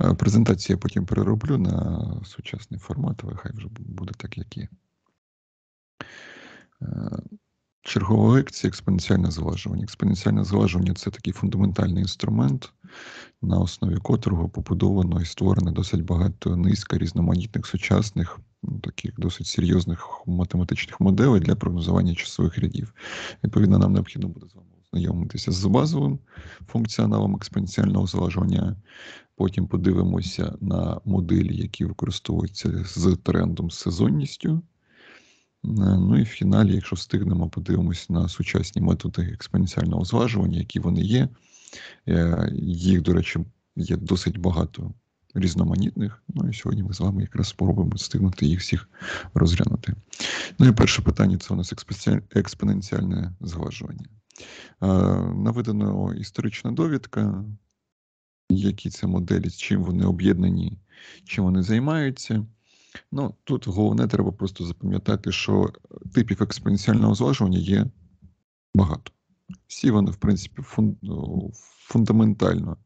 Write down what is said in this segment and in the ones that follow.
Е, презентацію я потім перероблю на сучасний формат, але хай вже буде так, як є. Е, чергова лекція експоненціальне зважування. Експоненціальне зважування це такий фундаментальний інструмент, на основі котрого побудовано і створено досить багато низка різноманітних сучасних, ну, таких досить серйозних математичних моделей для прогнозування часових рядів. Відповідно, нам необхідно буде з вами знайомитися з базовим функціоналом експоненціального зважування. Потім подивимося на моделі, які використовуються з трендом, з сезонністю. Е, ну і в фіналі, якщо встигнемо, подивимося на сучасні методи експоненціального зважування, які вони є. Е, їх, до речі, є досить багато різноманітних. Ну і сьогодні ми з вами якраз спробуємо встигнути їх всіх розглянути. Ну і перше питання це у нас експоненціальне зважування. Наведена історична довідка, які це моделі, з чим вони об'єднані, чим вони займаються. Ну, Тут головне, треба просто запам'ятати, що типів експоненціального зважування є багато. Всі вони, в принципі, ну, фундаментально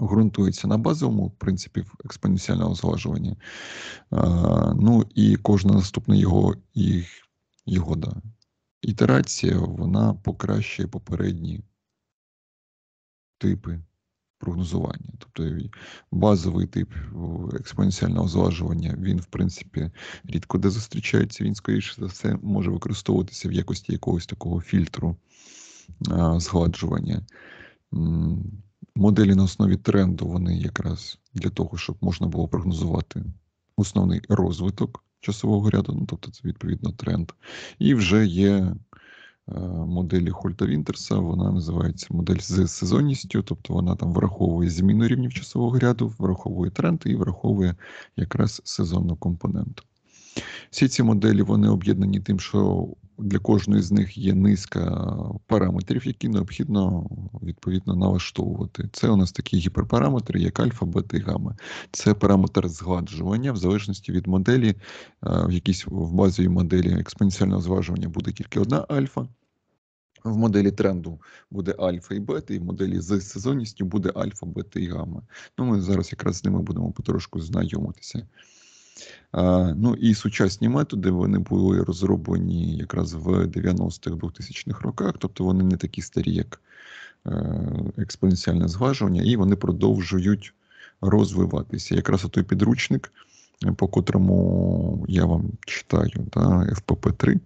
ґрунтуються на базовому принципі експоненціального зважування. Е, ну і кожна наступна його, їх, його да, Ітерація вона покращує попередні типи прогнозування. Тобто базовий тип експоненціального зважування, він, в принципі, рідко де зустрічається, він, скоріше за все, може використовуватися в якості якогось такого фільтру а, згладжування. Моделі на основі тренду вони якраз для того, щоб можна було прогнозувати основний розвиток часового ряду, ну тобто це відповідно тренд. І вже є е, моделі Хольта Вінтерса, вона називається модель з сезонністю, тобто вона там враховує зміну рівнів часового ряду, враховує тренд і враховує якраз сезонну компоненту. Всі ці моделі вони об'єднані тим, що для кожної з них є низка параметрів, які необхідно відповідно налаштовувати. Це у нас такі гіперпараметри, як альфа, бета і гамма. Це параметр згладжування в залежності від моделі. Е, в якійсь в базовій моделі експоненціального зважування буде тільки одна альфа. В моделі тренду буде альфа і бета, і в моделі з сезонністю буде альфа, бета і гамма. Ну ми зараз якраз з ними будемо потрошку знайомитися. Ну і сучасні методи вони були розроблені якраз в 90-х 2000-х роках, тобто вони не такі старі, як е, експоненціальне зважування, і вони продовжують розвиватися. Якраз той підручник, по котрому я вам читаю, да, ФПП 3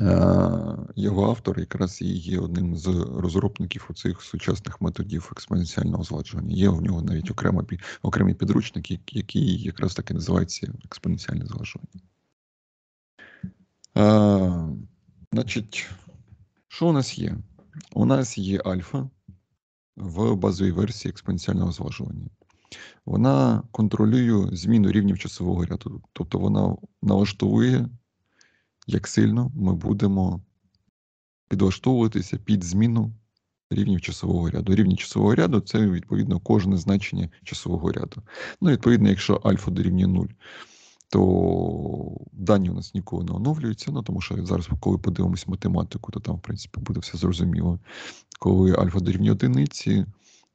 Е, його автор якраз і є одним з розробників оцих сучасних методів експоненціального згладжування. Є у нього навіть окремо окремі підручник, який якраз так і називаються експоненціальне згладжування. А, е, Значить, що у нас є? У нас є альфа в базовій версії експоненціального зважування. Вона контролює зміну рівнів часового ряду, тобто вона налаштовує як сильно ми будемо підлаштовуватися під зміну рівнів часового ряду. Рівні часового ряду це відповідно кожне значення часового ряду. Ну, відповідно, якщо альфа дорівнює 0, то дані у нас ніколи не оновлюються. Ну тому що зараз, коли подивимось математику, то там, в принципі, буде все зрозуміло. Коли альфа дорівнює одиниці,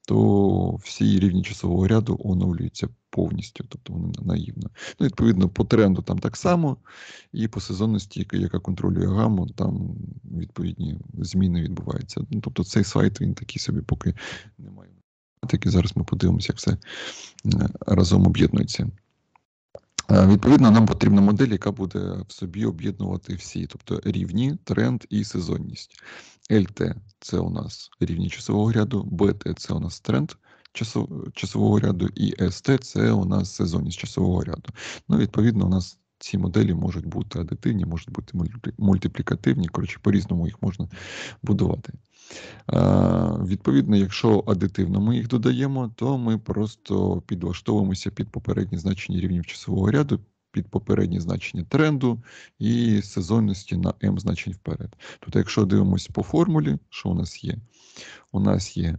то всі рівні часового ряду оновлюються повністю, тобто вона наївна. Ну, Відповідно, по тренду там так само, і по сезонності, яка контролює гаму, там відповідні зміни відбуваються. Ну, Тобто цей сайт він такий собі поки не має таки. зараз ми подивимося, як все е, разом об'єднується. Е, відповідно, нам потрібна модель, яка буде в собі об'єднувати всі, тобто рівні, тренд і сезонність. ЛТ це у нас рівні часового ряду, БТ це у нас тренд, часу, часового ряду і СТ це у нас сезонність часового ряду. Ну, Відповідно, у нас ці моделі можуть бути адитивні, можуть бути мультиплікативні, коротше, по-різному їх можна будувати. Відповідно, якщо адитивно ми їх додаємо, то ми просто підлаштовуємося під попередні значення рівнів часового ряду. Під попереднє значення тренду і сезонності на М значень вперед. Тобто, якщо дивимося по формулі, що у нас є? У нас є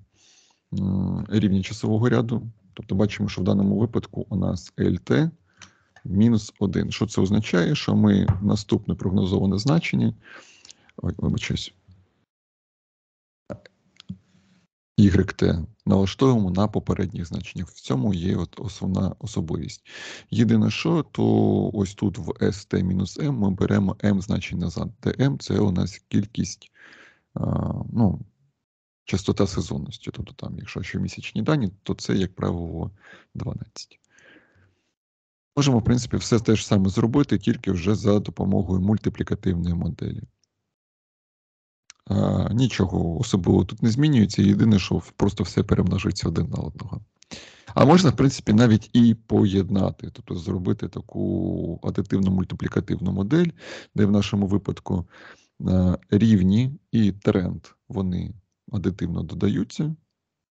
рівні часового ряду. Тобто бачимо, що в даному випадку у нас LT мінус 1. Що це означає? Що ми наступне прогнозоване значення. Ой, вибачаюсь. YT налаштовуємо на попередніх значеннях. В цьому є от основна особливість. Єдине, що то ось тут в ST-M ми беремо M значень назад, ДМ, це у нас кількість, ну, частота сезонності. Тобто, там, якщо щомісячні дані, то це, як правило, 12. Можемо, в принципі, все те ж саме зробити, тільки вже за допомогою мультиплікативної моделі. А, Нічого особливо тут не змінюється. Єдине, що просто все перемножується один на одного. А можна, в принципі, навіть і поєднати, тобто зробити таку адитивну мультиплікативну модель, де в нашому випадку рівні і тренд вони адитивно додаються.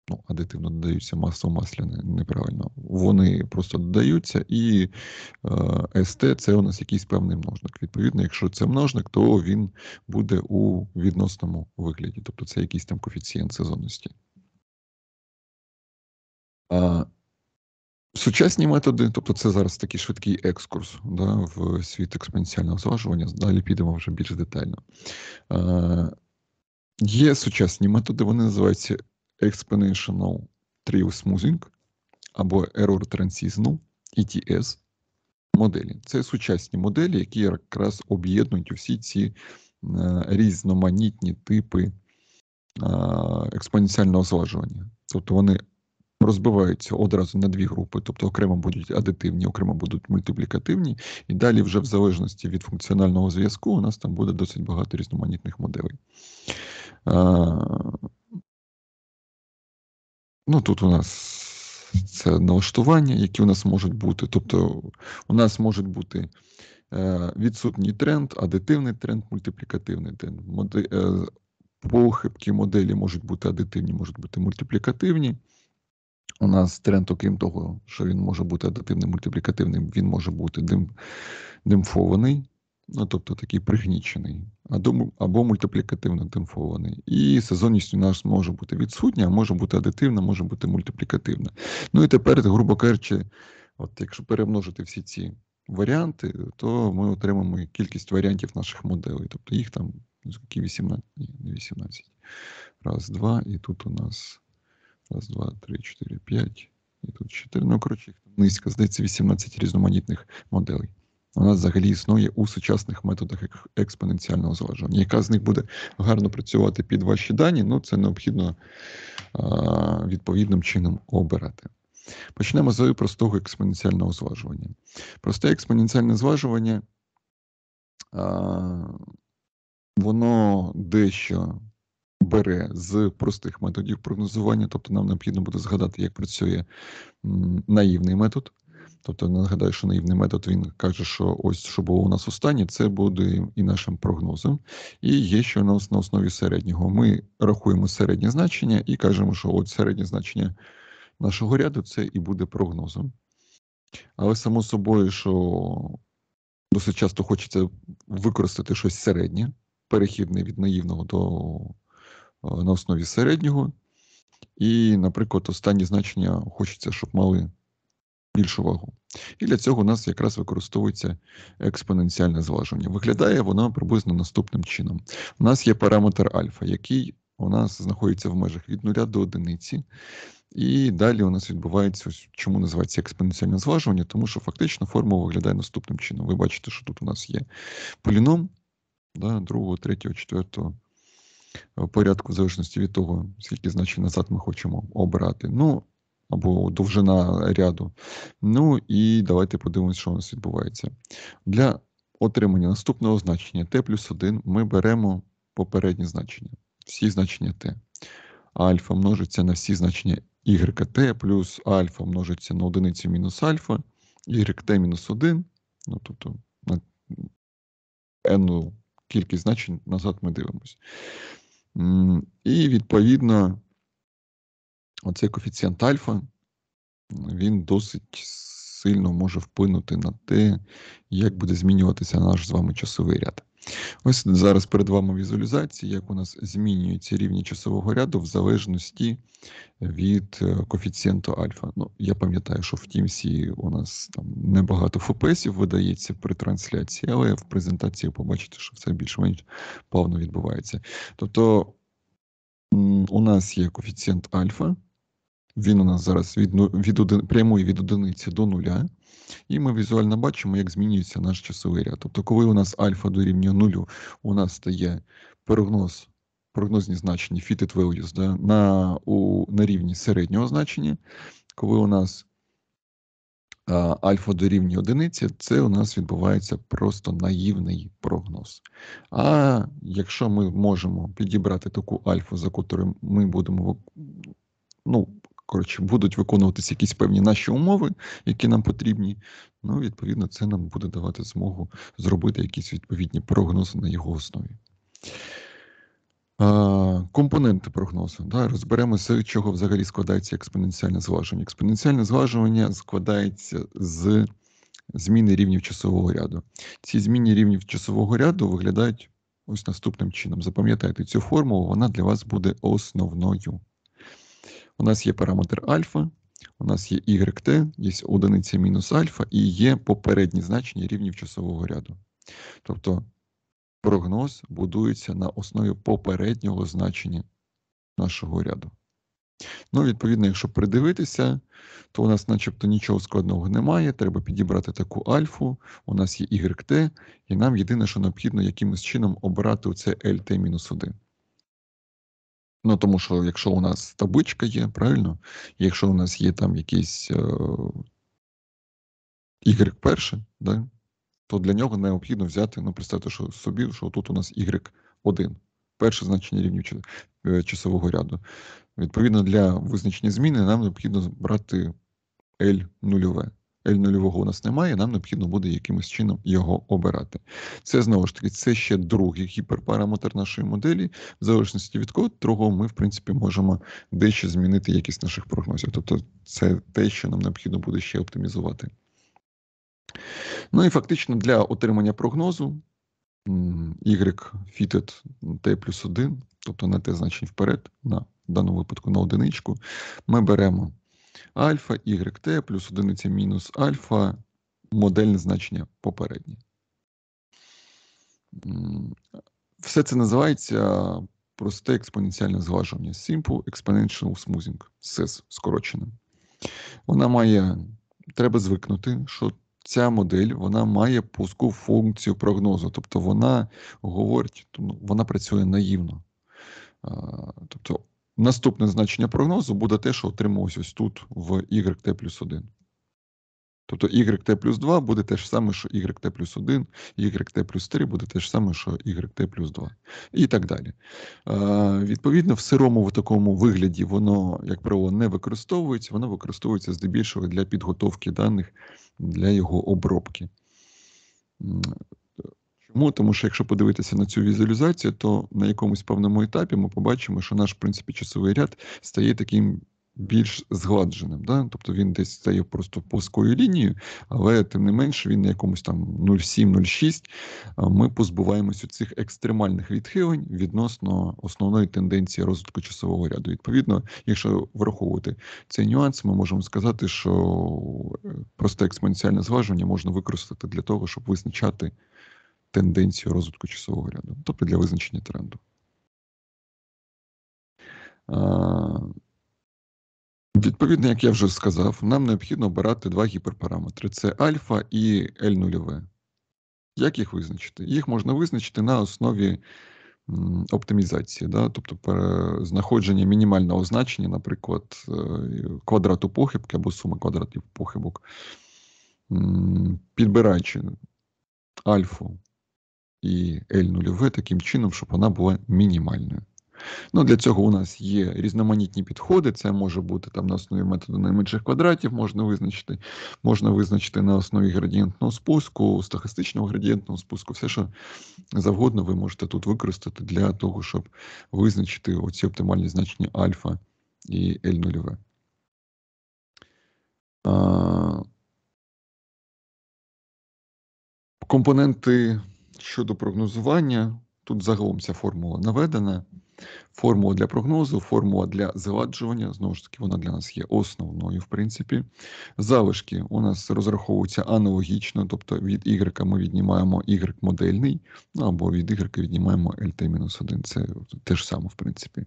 Ну, адитивно додаються масло маслі неправильно. Вони просто додаються, і е, СТ це у нас якийсь певний множник. Відповідно, якщо це множник, то він буде у відносному вигляді. Тобто це якийсь там коефіцієнт сезонності. А Сучасні методи, тобто це зараз такий швидкий екскурс да, в світ експоненціального зважування. Далі підемо вже більш детально. Е, Є сучасні методи, вони називаються Exponential Trio Smoothing або Error Transitional ETS моделі. Це сучасні моделі, які якраз об'єднують усі ці е, різноманітні типи е, експоненціального зважування. Тобто вони розбиваються одразу на дві групи, тобто окремо будуть адитивні, окремо будуть мультиплікативні, і далі, вже в залежності від функціонального зв'язку, у нас там буде досить багато різноманітних моделей. Ну, Тут у нас це налаштування, які у нас можуть бути. Тобто, у нас може бути е, відсутній тренд, адитивний тренд, мультиплікативний тренд. Е, похибки моделі можуть бути адитивні, можуть бути мультиплікативні. У нас тренд, окрім того, що він може бути адитивним, мультиплікативним, він може бути дим, димфований ну тобто такий пригнічений, або мультиплікативно тимфований. І сезонність у нас може бути відсутня, може бути адитивна, може бути мультиплікативна. Ну і тепер, грубо кажучи, от якщо перемножити всі ці варіанти, то ми отримаємо кількість варіантів наших моделей. Тобто їх там 18, не 18. Раз, два, і тут у нас раз, два, три, чотири, п'ять. І тут 4, ну коротше, низько, здається, 18 різноманітних моделей вона взагалі існує у сучасних методах експоненціального зважування. Яка з них буде гарно працювати під ваші дані, ну це необхідно а, відповідним чином обирати. Почнемо з простого експоненціального зважування. Просте експоненціальне зважування, а, воно дещо. Бере з простих методів прогнозування, тобто нам необхідно буде згадати, як працює наївний метод, Тобто нагадаю, що наївний метод він каже, що ось що було у нас у стані, це буде і нашим прогнозом. І є, що у нас на основі середнього. Ми рахуємо середнє значення і кажемо, що от середнє значення нашого ряду це і буде прогнозом. Але само собою, що досить часто хочеться використати щось середнє, перехідне від наївного до е, на основі середнього. І, наприклад, останні значення хочеться, щоб мали більшу вагу. І для цього у нас якраз використовується експоненціальне зважування. Виглядає воно приблизно наступним чином. У нас є параметр альфа, який у нас знаходиться в межах від нуля до одиниці. І далі у нас відбувається, ось чому називається експоненціальне зважування, тому що фактично формула виглядає наступним чином. Ви бачите, що тут у нас є поліном да, другого, третього, четвертого е, порядку, в залежності від того, скільки значень назад ми хочемо обрати. Ну, або довжина ряду. Ну і давайте подивимося, що у нас відбувається. Для отримання наступного значення t плюс 1 ми беремо попередні значення, всі значення t. Альфа множиться на всі значення yt, плюс альфа множиться на одиницю мінус альфа, yt мінус 1, ну тобто на n кількість значень назад ми дивимося. І відповідно оцей коефіцієнт альфа, він досить сильно може вплинути на те, як буде змінюватися наш з вами часовий ряд. Ось зараз перед вами візуалізація, як у нас змінюються рівні часового ряду в залежності від е, коефіцієнту альфа. Ну, Я пам'ятаю, що в Teams у нас там небагато фпсів видається при трансляції, але в презентації ви побачите, що все більш-менш плавно відбувається. Тобто у нас є коефіцієнт альфа. Він у нас зараз від ну, від один, прямує від одиниці до нуля. І ми візуально бачимо, як змінюється наш часовий ряд. Тобто, коли у нас альфа дорівнює нулю, у нас стає прогноз, прогнозні значення fitted values да, на у, на рівні середнього значення. Коли у нас а, альфа дорівнює одиниці, це у нас відбувається просто наївний прогноз. А якщо ми можемо підібрати таку альфу, за котрою ми будемо ну, Коротше, будуть виконуватися якісь певні наші умови, які нам потрібні. Ну, відповідно, це нам буде давати змогу зробити якісь відповідні прогнози на його основі. Компоненти прогнозу Да, розберемося, з чого взагалі складається експоненціальне зваження. Експоненціальне зважування складається з зміни рівнів часового ряду. Ці зміни рівнів часового ряду виглядають ось наступним чином. Запам'ятайте цю формулу, вона для вас буде основною. У нас є параметр альфа, у нас є YT, є одиниця мінус альфа і є попередні значення рівнів часового ряду. Тобто прогноз будується на основі попереднього значення нашого ряду. Ну, відповідно, якщо придивитися, то у нас начебто нічого складного немає. Треба підібрати таку альфу, у нас є YT, і нам єдине, що необхідно якимось чином обрати оце LT-1. Ну тому що якщо у нас табличка є, правильно, якщо у нас є там якийсь y е, перше, да, то для нього необхідно взяти, ну представте, що собі, що тут у нас y1, перше значення рівнів е, часового ряду. Відповідно, для визначення зміни нам необхідно брати L нульове. L0 у нас немає, нам необхідно буде якимось чином його обирати. Це знову ж таки, це ще другий гіперпараметр нашої моделі, в залежності від кого ми, в принципі, можемо дещо змінити якість наших прогнозів. Тобто це те, що нам необхідно буде ще оптимізувати. Ну і фактично для отримання прогнозу y fitted t плюс 1, тобто на те значень вперед, на в даному випадку на одиничку, ми беремо альфа YT плюс одиниця мінус альфа модельне значення попереднє. Все це називається просте експоненціальне зважування. Simple Exponential Smoothing, SES скорочено. Вона має, треба звикнути, що ця модель вона має пуску функцію прогнозу. Тобто вона говорить, ну, вона працює наївно. Тобто Наступне значення прогнозу буде те, що отрималось ось тут в YT плюс 1. Тобто YT плюс 2 буде те ж саме, що YT плюс 1, YT плюс 3 буде те ж саме, що YT плюс 2 і так далі. Е, Відповідно, в сирому в такому вигляді воно, як правило, не використовується, воно використовується здебільшого для підготовки даних для його обробки. Чому? Тому що якщо подивитися на цю візуалізацію, то на якомусь певному етапі ми побачимо, що наш в принципі часовий ряд стає таким. Більш згладженим, Да? тобто він десь стає просто плоскою лінією, але тим не менше він на якомусь там 0,7-0,6. Ми позбуваємося цих екстремальних відхилень відносно основної тенденції розвитку часового ряду. Відповідно, якщо враховувати цей нюанс, ми можемо сказати, що е, просто експоненціальне зважування можна використати для того, щоб визначати тенденцію розвитку часового ряду, тобто для визначення тренду. Відповідно, як я вже сказав, нам необхідно обирати два гіперпараметри: це альфа і l 0 Як їх визначити? Їх можна визначити на основі оптимізації, да? тобто знаходження мінімального значення, наприклад, е, квадрату похибки або суми квадратів похибок, підбираючи альфу і L0V таким чином, щоб вона була мінімальною. Ну, Для цього у нас є різноманітні підходи. Це може бути там на основі методу найменших квадратів, можна визначити, можна визначити на основі градієнтного спуску, стахастичного градієнтного спуску, все, що завгодно, ви можете тут використати для того, щоб визначити оці оптимальні значення альфа і l 0 v Компоненти щодо прогнозування, тут загалом ця формула наведена. Формула для прогнозу, формула для згладжування, знову ж таки, вона для нас є основною, в принципі. Залишки у нас розраховуються аналогічно, тобто від Y ми віднімаємо Y модельний, ну або від Y віднімаємо LT-1. Це те ж саме, в принципі.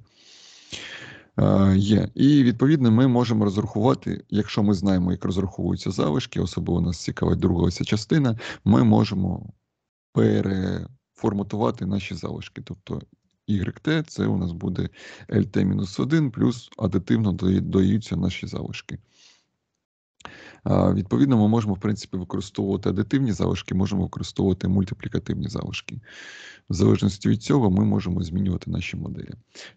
Є. і відповідно ми можемо розрахувати, якщо ми знаємо, як розраховуються залишки, особливо нас цікавить друга ця частина, ми можемо переформатувати наші залишки. Тобто YT це у нас буде LT-1 плюс адитивно додаються наші залишки. Відповідно, ми можемо, в принципі, використовувати адитивні залишки, можемо використовувати мультиплікативні залишки. В залежності від цього, ми можемо змінювати наші моделі.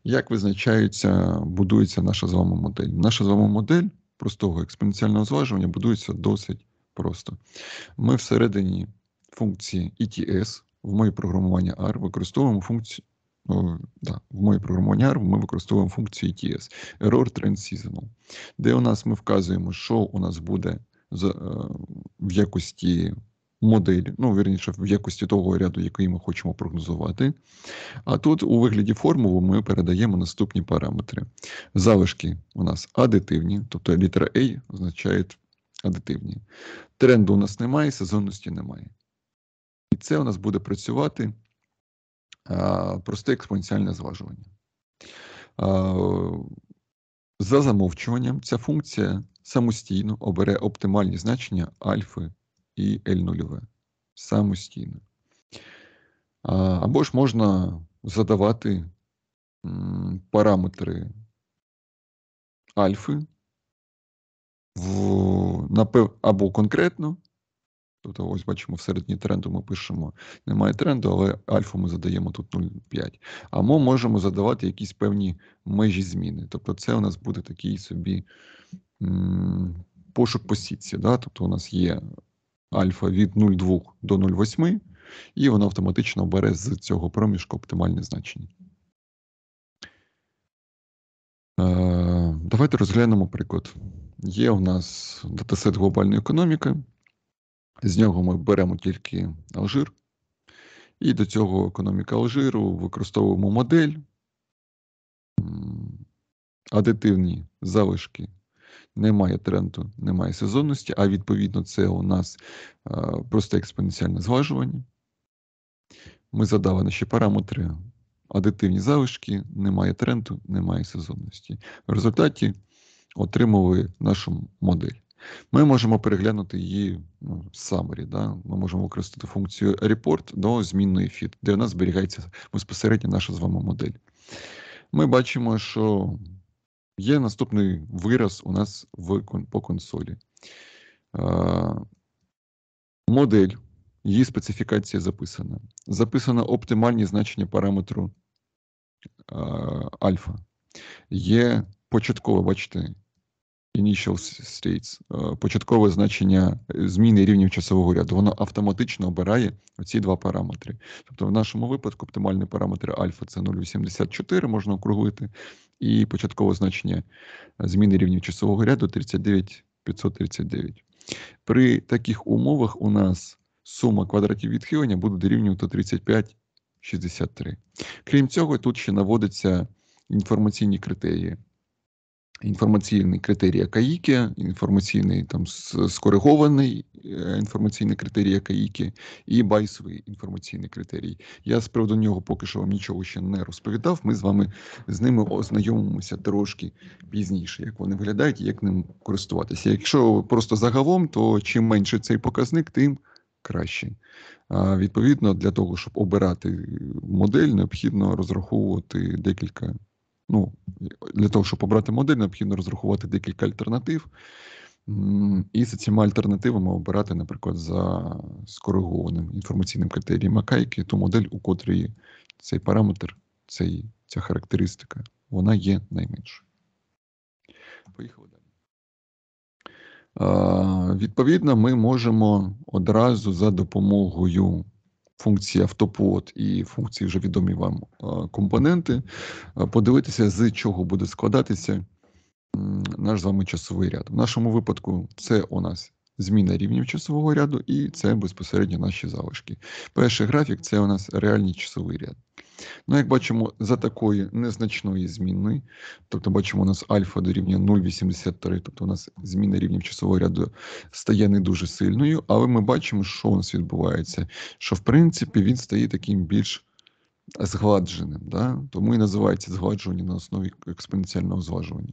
Як визначається, будується наша з вами модель? Наша з вами модель простого експоненціального зважування будується досить просто. Ми всередині функції ETS в моє програмування R використовуємо функцію. О, да, В моє програмування R ми використовуємо функцію ETS Error Trend Seasonal, де у нас ми вказуємо, що у нас буде е, в якості моделі, ну, вірніше, в якості того ряду, який ми хочемо прогнозувати. А тут у вигляді формули ми передаємо наступні параметри. Залишки у нас адитивні, тобто літера A означає адитивні. Тренду у нас немає, сезонності немає. І це у нас буде працювати просте експоненціальне зважування. За замовчуванням, ця функція самостійно обере оптимальні значення альфи і L0. Самостійно. Або ж можна задавати параметри альфи в, або конкретно, Тобто, ось бачимо, в середні тренду ми пишемо, немає тренду, але альфу ми задаємо тут 0,5. А ми можемо задавати якісь певні межі зміни. Тобто, це у нас буде такий собі пошук по сітці. Да? Тобто, у нас є альфа від 0,2 до 0,8, і вона автоматично бере з цього проміжку оптимальне значення. Е, давайте розглянемо приклад. Є у нас датасет глобальної економіки. З нього ми беремо тільки Алжир, і до цього економіка Алжиру використовуємо модель, адитивні залишки. Немає тренду, немає сезонності, а відповідно, це у нас е, просто експоненціальне зважування. Ми задали наші параметри, адитивні залишки, немає тренду, немає сезонності. В результаті отримали нашу модель. Ми можемо переглянути її ну, summary, Да? Ми можемо використати функцію report до змінної feed, де у нас зберігається безпосередньо наша з вами модель. Ми бачимо, що є наступний вираз у нас в, по консолі. Модель, її специфікація записана. Записано оптимальні значення параметру альфа. Є початкове, бачите, Initial states, е, початкове значення зміни рівнів часового ряду, воно автоматично обирає оці два параметри. Тобто, в нашому випадку оптимальний параметр альфа це 0,84, можна округлити, і початкове значення зміни рівнів часового ряду 39539. При таких умовах у нас сума квадратів відхилення буде дорівнювати 35,63. Крім цього, тут ще наводиться інформаційні критерії. Інформаційний критерій Акаїки, інформаційний там скоригований е, інформаційний критерій Акаїки і байсовий інформаційний критерій. Я з приводу нього поки що вам нічого ще не розповідав. Ми з вами з ними ознайомимося трошки пізніше, як вони виглядають і як ним користуватися. Якщо просто загалом, то чим менше цей показник, тим краще. Відповідно, для того, щоб обирати модель, необхідно розраховувати декілька ну, для того, щоб обрати модель, необхідно розрахувати декілька альтернатив. І за цими альтернативами обирати, наприклад, за скоригованим інформаційним критерієм Макайки, ту модель, у котрій цей параметр, цей, ця характеристика, вона є найменшою. Поїхали далі. Відповідно, ми можемо одразу за допомогою функції автопод і функції вже відомі вам компоненти, подивитися, з чого буде складатися наш з вами часовий ряд. В нашому випадку це у нас зміна рівнів часового ряду, і це безпосередньо наші залишки. Перший графік це у нас реальний часовий ряд. Ну, як бачимо, за такої незначної зміни, тобто бачимо, у нас альфа дорівнює 0,83, тобто у нас зміна рівнів часового ряду стає не дуже сильною, але ми бачимо, що у нас відбувається. Що в принципі він стає таким більш згладженим, да? тому і називається згладжування на основі експоненціального зважування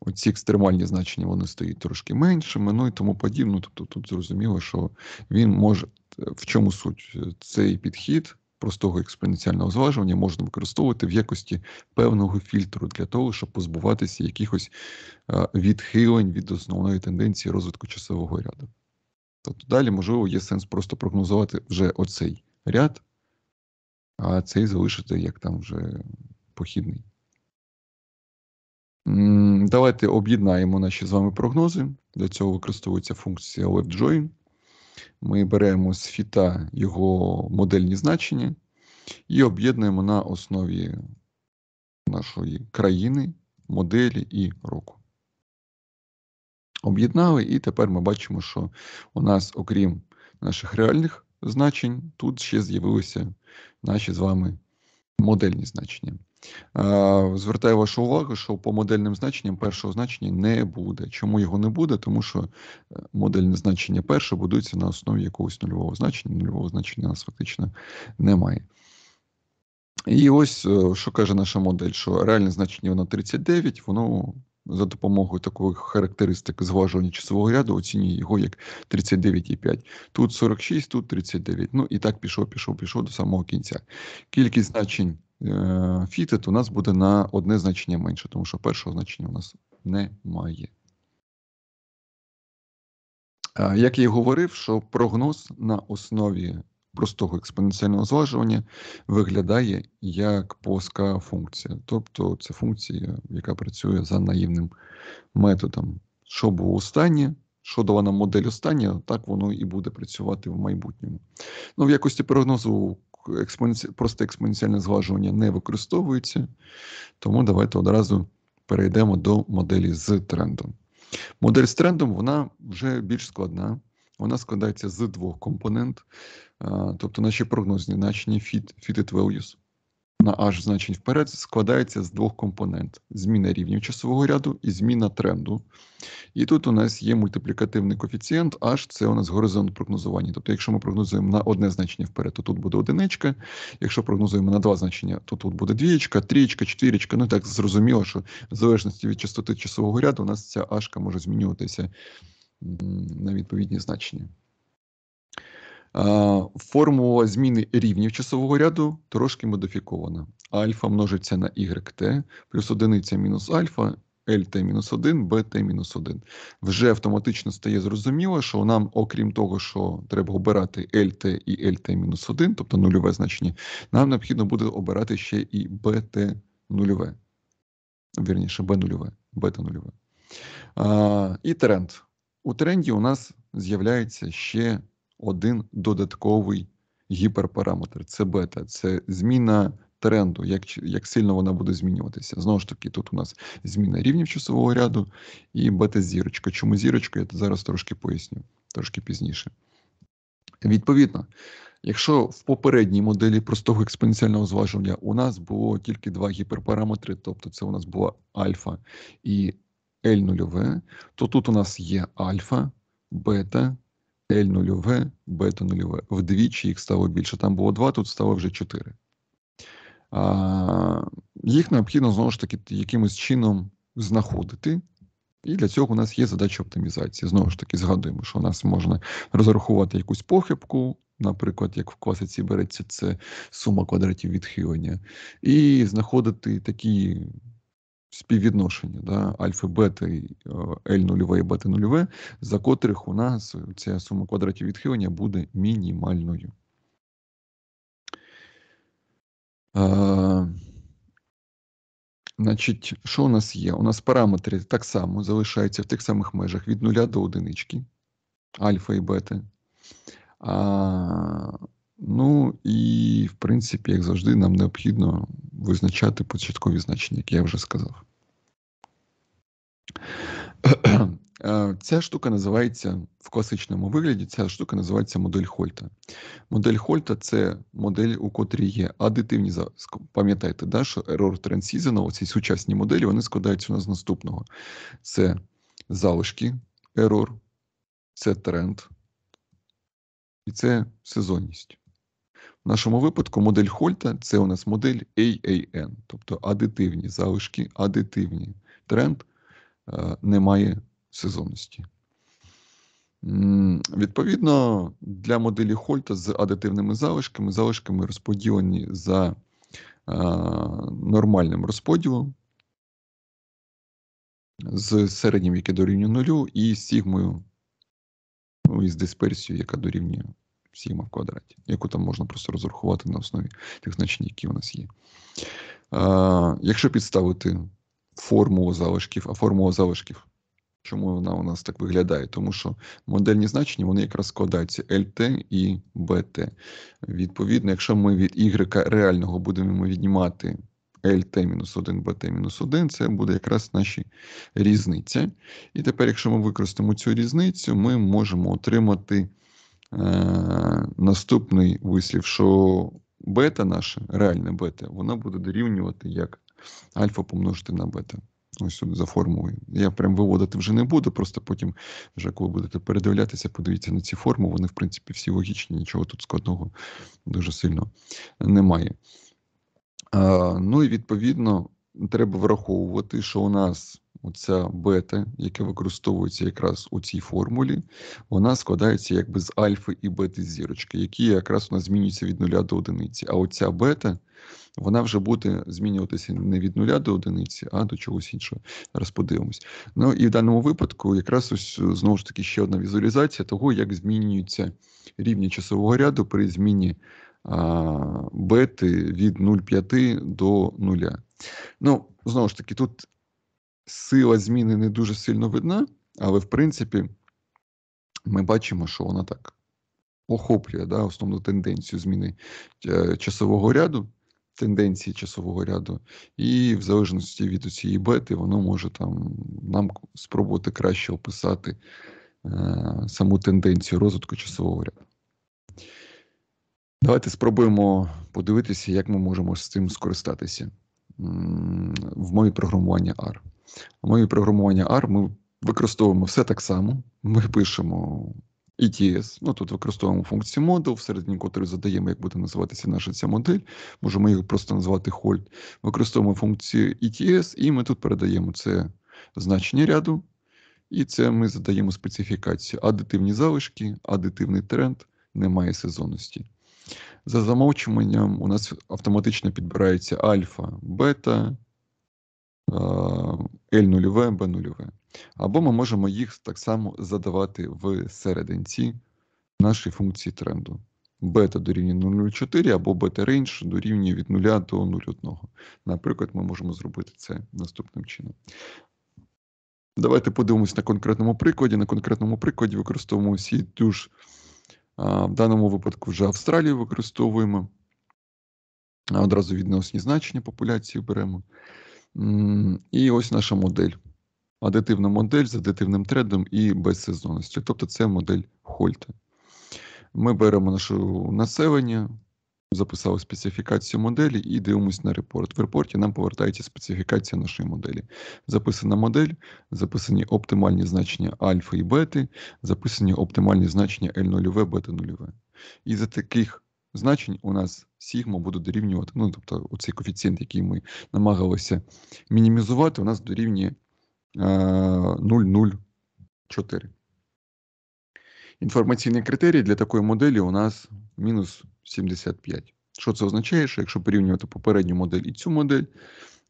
оці екстремальні значення вони стають трошки меншими, ну і тому подібно. Ну, тобто тут зрозуміло, що він може в чому суть цей підхід. Простого експоненціального зважування можна використовувати в якості певного фільтру для того, щоб позбуватися якихось відхилень від основної тенденції розвитку часового ряду. Тобто далі, можливо, є сенс просто прогнозувати вже оцей ряд, а цей залишити як там вже похідний. Давайте об'єднаємо наші з вами прогнози. Для цього використовується функція LeftJoin. Ми беремо з фіта його модельні значення і об'єднуємо на основі нашої країни, моделі і року. Об'єднали, і тепер ми бачимо, що у нас, окрім наших реальних значень, тут ще з'явилися наші з вами модельні значення. Звертаю вашу увагу, що по модельним значенням першого значення не буде. Чому його не буде? Тому що е, модельне значення перше будується на основі якогось нульового значення. Нульового значення у нас фактично немає. І ось е, що каже наша модель, що реальне значення воно 39, воно. За допомогою такої характеристики зважування часового ряду оцінює його як 39,5. Тут 46, тут 39. Ну і так пішов, пішов, пішов до самого кінця. Кількість значень Е, фітит у нас буде на одне значення менше, тому що першого значення у нас немає. Е, як я і говорив, що прогноз на основі простого експоненціального зважування виглядає як плоска функція. Тобто це функція, яка працює за наївним методом. Що було останнє, що дала нам модель останнє, так воно і буде працювати в майбутньому. Ну, В якості прогнозу експоненці... просто експоненціальне зважування не використовується, тому давайте одразу перейдемо до моделі з трендом. Модель з трендом вона вже більш складна. Вона складається з двох компонент, тобто наші прогнозні значення fit, fitted values, на аж значень вперед складається з двох компонент: зміна рівнів часового ряду і зміна тренду. І тут у нас є мультиплікативний коефіцієнт аж це у нас горизонт прогнозування. Тобто, якщо ми прогнозуємо на одне значення вперед, то тут буде одиничка. Якщо прогнозуємо на два значення, то тут буде двічка, трієчка, чотирічка. Ну так зрозуміло, що в залежності від частоти часового ряду у нас ця H може змінюватися на відповідні значення. Формула зміни рівнів часового ряду трошки модифікована. Альфа множиться на YT, плюс одиниця мінус альфа, LT мінус 1, BT мінус 1. Вже автоматично стає зрозуміло, що нам, окрім того, що треба обирати LT і LT мінус 1, тобто нульове значення, нам необхідно буде обирати ще і BT нульове. Вірніше, B нульове, бета нульове. І тренд. У тренді у нас з'являється ще один додатковий гіперпараметр. Це бета, це зміна тренду, як як сильно вона буде змінюватися. Знову ж таки, тут у нас зміна рівнів часового ряду і бета-зірочка. Чому зірочка, я зараз трошки поясню, трошки пізніше. Відповідно, якщо в попередній моделі простого експоненціального зважування у нас було тільки два гіперпараметри, тобто це у нас була альфа і L0, то тут у нас є альфа, бета L0V, бета-0В. Вдвічі їх стало більше. Там було 2, тут стало вже 4. А, Їх необхідно знову ж таки якимось чином знаходити. І для цього у нас є задача оптимізації. Знову ж таки, згадуємо, що у нас можна розрахувати якусь похибку, наприклад, як в класиці береться це сума квадратів відхилення, і знаходити такі співвідношення да, альфи, бети, l е, 0 і бети 0 за котрих у нас ця сума квадратів відхилення буде мінімальною. А, значить, що у нас є? У нас параметри так само залишаються в тих самих межах від нуля до одинички, альфа і бета. Ну і в принципі, як завжди, нам необхідно визначати початкові значення, як я вже сказав. Е, ця штука називається в класичному вигляді. Ця штука називається модель Хольта. Модель Хольта це модель, у котрій є адитивні Пам'ятайте, да, що ерор трансізена, оці сучасні моделі, вони складаються у нас з наступного: це залишки, ерор, це тренд і це сезонність. В нашому випадку модель Хольта це у нас модель AAN, тобто адитивні залишки, адитивні. Тренд е, не має сезонності. Відповідно, для моделі Хольта з адитивними залишками, залишками розподілені за е, нормальним розподілом. З середнім, яке дорівнює нулю, і сігмою, ну і з дисперсією, яка дорівнює сігма в квадраті, яку там можна просто розрахувати на основі тих значень, які у нас є. А, Якщо підставити формулу залишків, а формула залишків, чому вона у нас так виглядає? Тому що модельні значення вони якраз складаються LT і BT. Відповідно, якщо ми від Y реального будемо віднімати. LT-1, BT-1, це буде якраз наші різниці. І тепер, якщо ми використаємо цю різницю, ми можемо отримати Е, наступний вислів, що бета наша, реальна бета, вона буде дорівнювати як альфа помножити на бета. Ось тут за формулою. Я прям виводити вже не буду, просто потім, вже коли будете передивлятися, подивіться на ці форму. Вони, в принципі, всі логічні, нічого тут складного дуже сильно немає. Е, ну і відповідно, треба враховувати, що у нас оця бета, яке використовується якраз у цій формулі, вона складається якби з альфи і бети зірочки, які якраз у нас змінюються від нуля до одиниці. А оця бета, вона вже буде змінюватися не від нуля до одиниці, а до чогось іншого. Зараз подивимось. Ну і в даному випадку, якраз ось е, знову ж таки ще одна візуалізація того, як змінюються рівні часового ряду при зміні а, бети від 0,5 до 0. Ну, знову ж таки, тут сила зміни не дуже сильно видна, але в принципі ми бачимо, що вона так охоплює да, основну тенденцію зміни е, часового ряду, тенденції часового ряду, і в залежності від цієї бети, воно може там нам спробувати краще описати е, саму тенденцію розвитку часового ряду. Давайте спробуємо подивитися, як ми можемо з цим скористатися в мові програмування R. Ми програмування R ми використовуємо все так само. Ми пишемо ETS, ну тут використовуємо функцію модул, всередині котрої задаємо, як буде називатися наша ця модель. Можемо її просто назвати hold. Використовуємо функцію ETS, і ми тут передаємо це значення ряду. І це ми задаємо специфікацію. Адитивні залишки, адитивний тренд, немає сезонності. За замовчуванням у нас автоматично підбирається альфа, бета. Е, L0, B0. Або ми можемо їх так само задавати в серединці нашої функції тренду. Бета дорівнює 0,04 або бета range дорівнює від 0 до 0,1. Наприклад, ми можемо зробити це наступним чином. Давайте подивимось на конкретному прикладі. На конкретному прикладі використовуємо всі ту в даному випадку вже Австралію використовуємо. Одразу відносні значення популяції беремо. І ось наша модель. Адитивна модель з адитивним трендом і без сезонності. Тобто це модель Хольта. Ми беремо наше населення, записали специфікацію моделі і дивимося на репорт. В репорті нам повертається специфікація нашої моделі. Записана модель, записані оптимальні значення альфа і бети, записані оптимальні значення L0В, бета 0В. І за таких значень у нас сігма буде дорівнювати. Ну, тобто, оцей коефіцієнт, який ми намагалися мінімізувати, у нас дорівнює 0,04. Е, Інформаційний критерій для такої моделі у нас мінус 75. Що це означає? Що якщо порівнювати попередню модель і цю модель,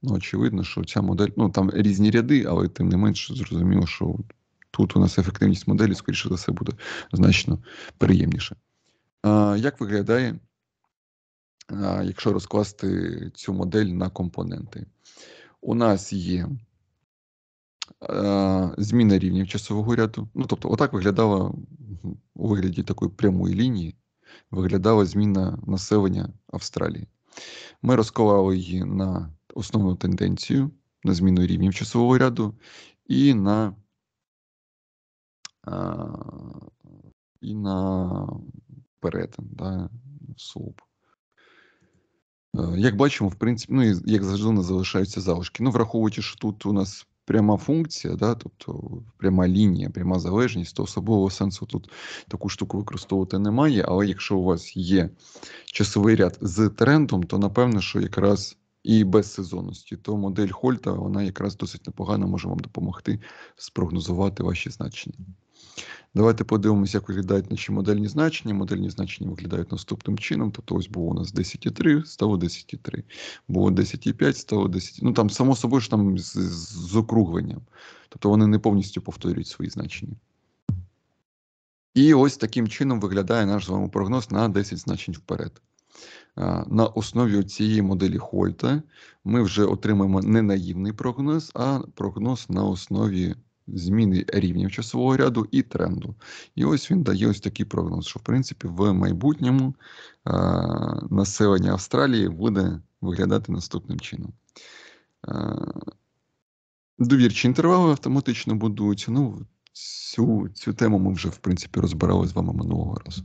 ну очевидно, що ця модель, ну там різні ряди, але тим не менше зрозуміло, що тут у нас ефективність моделі, скоріше за все, буде значно приємніше. Як виглядає, якщо розкласти цю модель на компоненти? У нас є зміна рівнів часового ряду. Ну, тобто, отак виглядала у вигляді такої прямої лінії, виглядала зміна населення Австралії. Ми розклали її на основну тенденцію, на зміну рівнів часового ряду і на, і на перетин, да, СУП. Е, як бачимо, в принципі, ну і як завжди, у залишаються залишки. Ну, враховуючи, що тут у нас пряма функція, да, тобто пряма лінія, пряма залежність, то особового сенсу тут таку штуку використовувати немає. Але якщо у вас є часовий ряд з трендом, то напевно, що якраз і без сезонності, то модель Хольта вона якраз досить непогано може вам допомогти спрогнозувати ваші значення. Давайте подивимося, як виглядають наші модельні значення. Модельні значення виглядають наступним чином. Тобто, ось було у нас 10,3, стало 10,3. Було 10,5, стало 10. Ну там, само собою ж там з, з округленням. Тобто вони не повністю повторюють свої значення. І ось таким чином виглядає наш з вами прогноз на 10 значень вперед. На основі цієї моделі Хольта ми вже отримаємо не наївний прогноз, а прогноз на основі зміни рівнів часового ряду і тренду. І ось він дає ось такий прогноз, що в принципі в майбутньому е, населення Австралії буде виглядати наступним чином. Е, Довірчі інтервали автоматично будуть. Ну, цю, цю тему ми вже в принципі розбирали з вами минулого разу.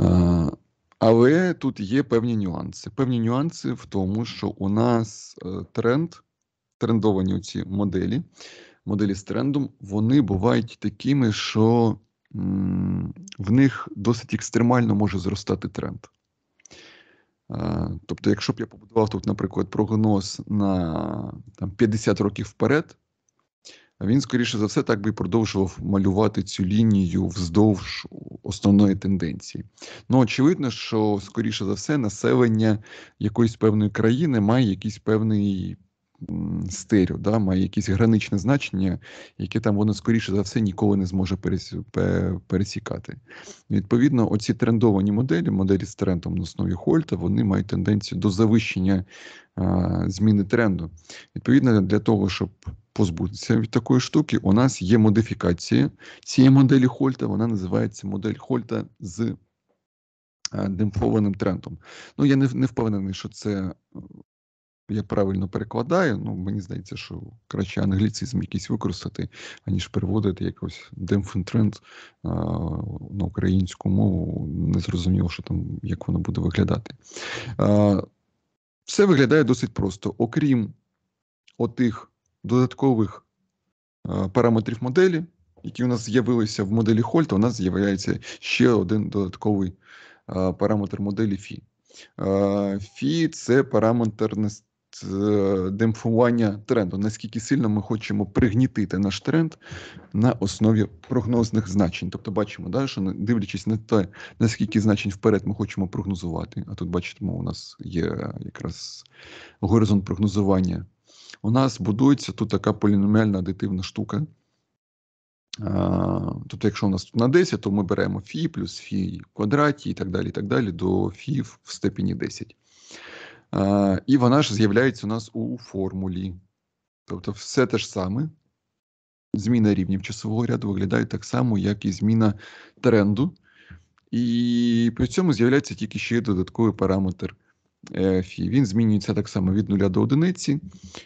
Е, але тут є певні нюанси. Певні нюанси в тому, що у нас е, тренд трендовані ці моделі, моделі з трендом, вони бувають такими, що в них досить екстремально може зростати тренд. Тобто, якщо б я побудував тут, наприклад, прогноз на там, 50 років вперед, він, скоріше за все, так би продовжував малювати цю лінію вздовж основної тенденції. Ну, очевидно, що, скоріше за все, населення якоїсь певної країни має якийсь певний стерю, да, має якісь граничне значення, яке там воно скоріше за все ніколи не зможе пересікати. Відповідно, оці трендовані моделі, моделі з трендом на основі Хольта, вони мають тенденцію до завищення а, зміни тренду. Відповідно, для того, щоб позбутися від такої штуки, у нас є модифікація цієї моделі Хольта. Вона називається модель Хольта з демпфованим трендом. Ну я не не впевнений, що це я правильно перекладаю. Ну мені здається, що краще англіцизм якийсь використати, аніж переводити якось демфентренд на українську мову. Не зрозуміло, що там як воно буде виглядати. А, Все виглядає досить просто, окрім отих додаткових параметрів моделі. Які у нас з'явилися в моделі Хольта, у нас з'являється ще один додатковий а, параметр моделі Фі. Фі це параметр демпфування тренду, наскільки сильно ми хочемо пригнітити наш тренд на основі прогнозних значень. Тобто, бачимо, да, що дивлячись на те, наскільки значень вперед ми хочемо прогнозувати. А тут бачите, у нас є якраз горизонт прогнозування. У нас будується тут така поліноміальна адитивна штука. Тобто, якщо у нас тут на 10, то ми беремо фі плюс фі в квадраті і так далі і так далі до фі в степені 10. І вона ж з'являється у нас у формулі. Тобто, все те ж саме. Зміна рівнів часового ряду виглядає так само, як і зміна тренду. І при цьому з'являється тільки ще додатковий параметр е, Фі. Він змінюється так само від 0 до 1.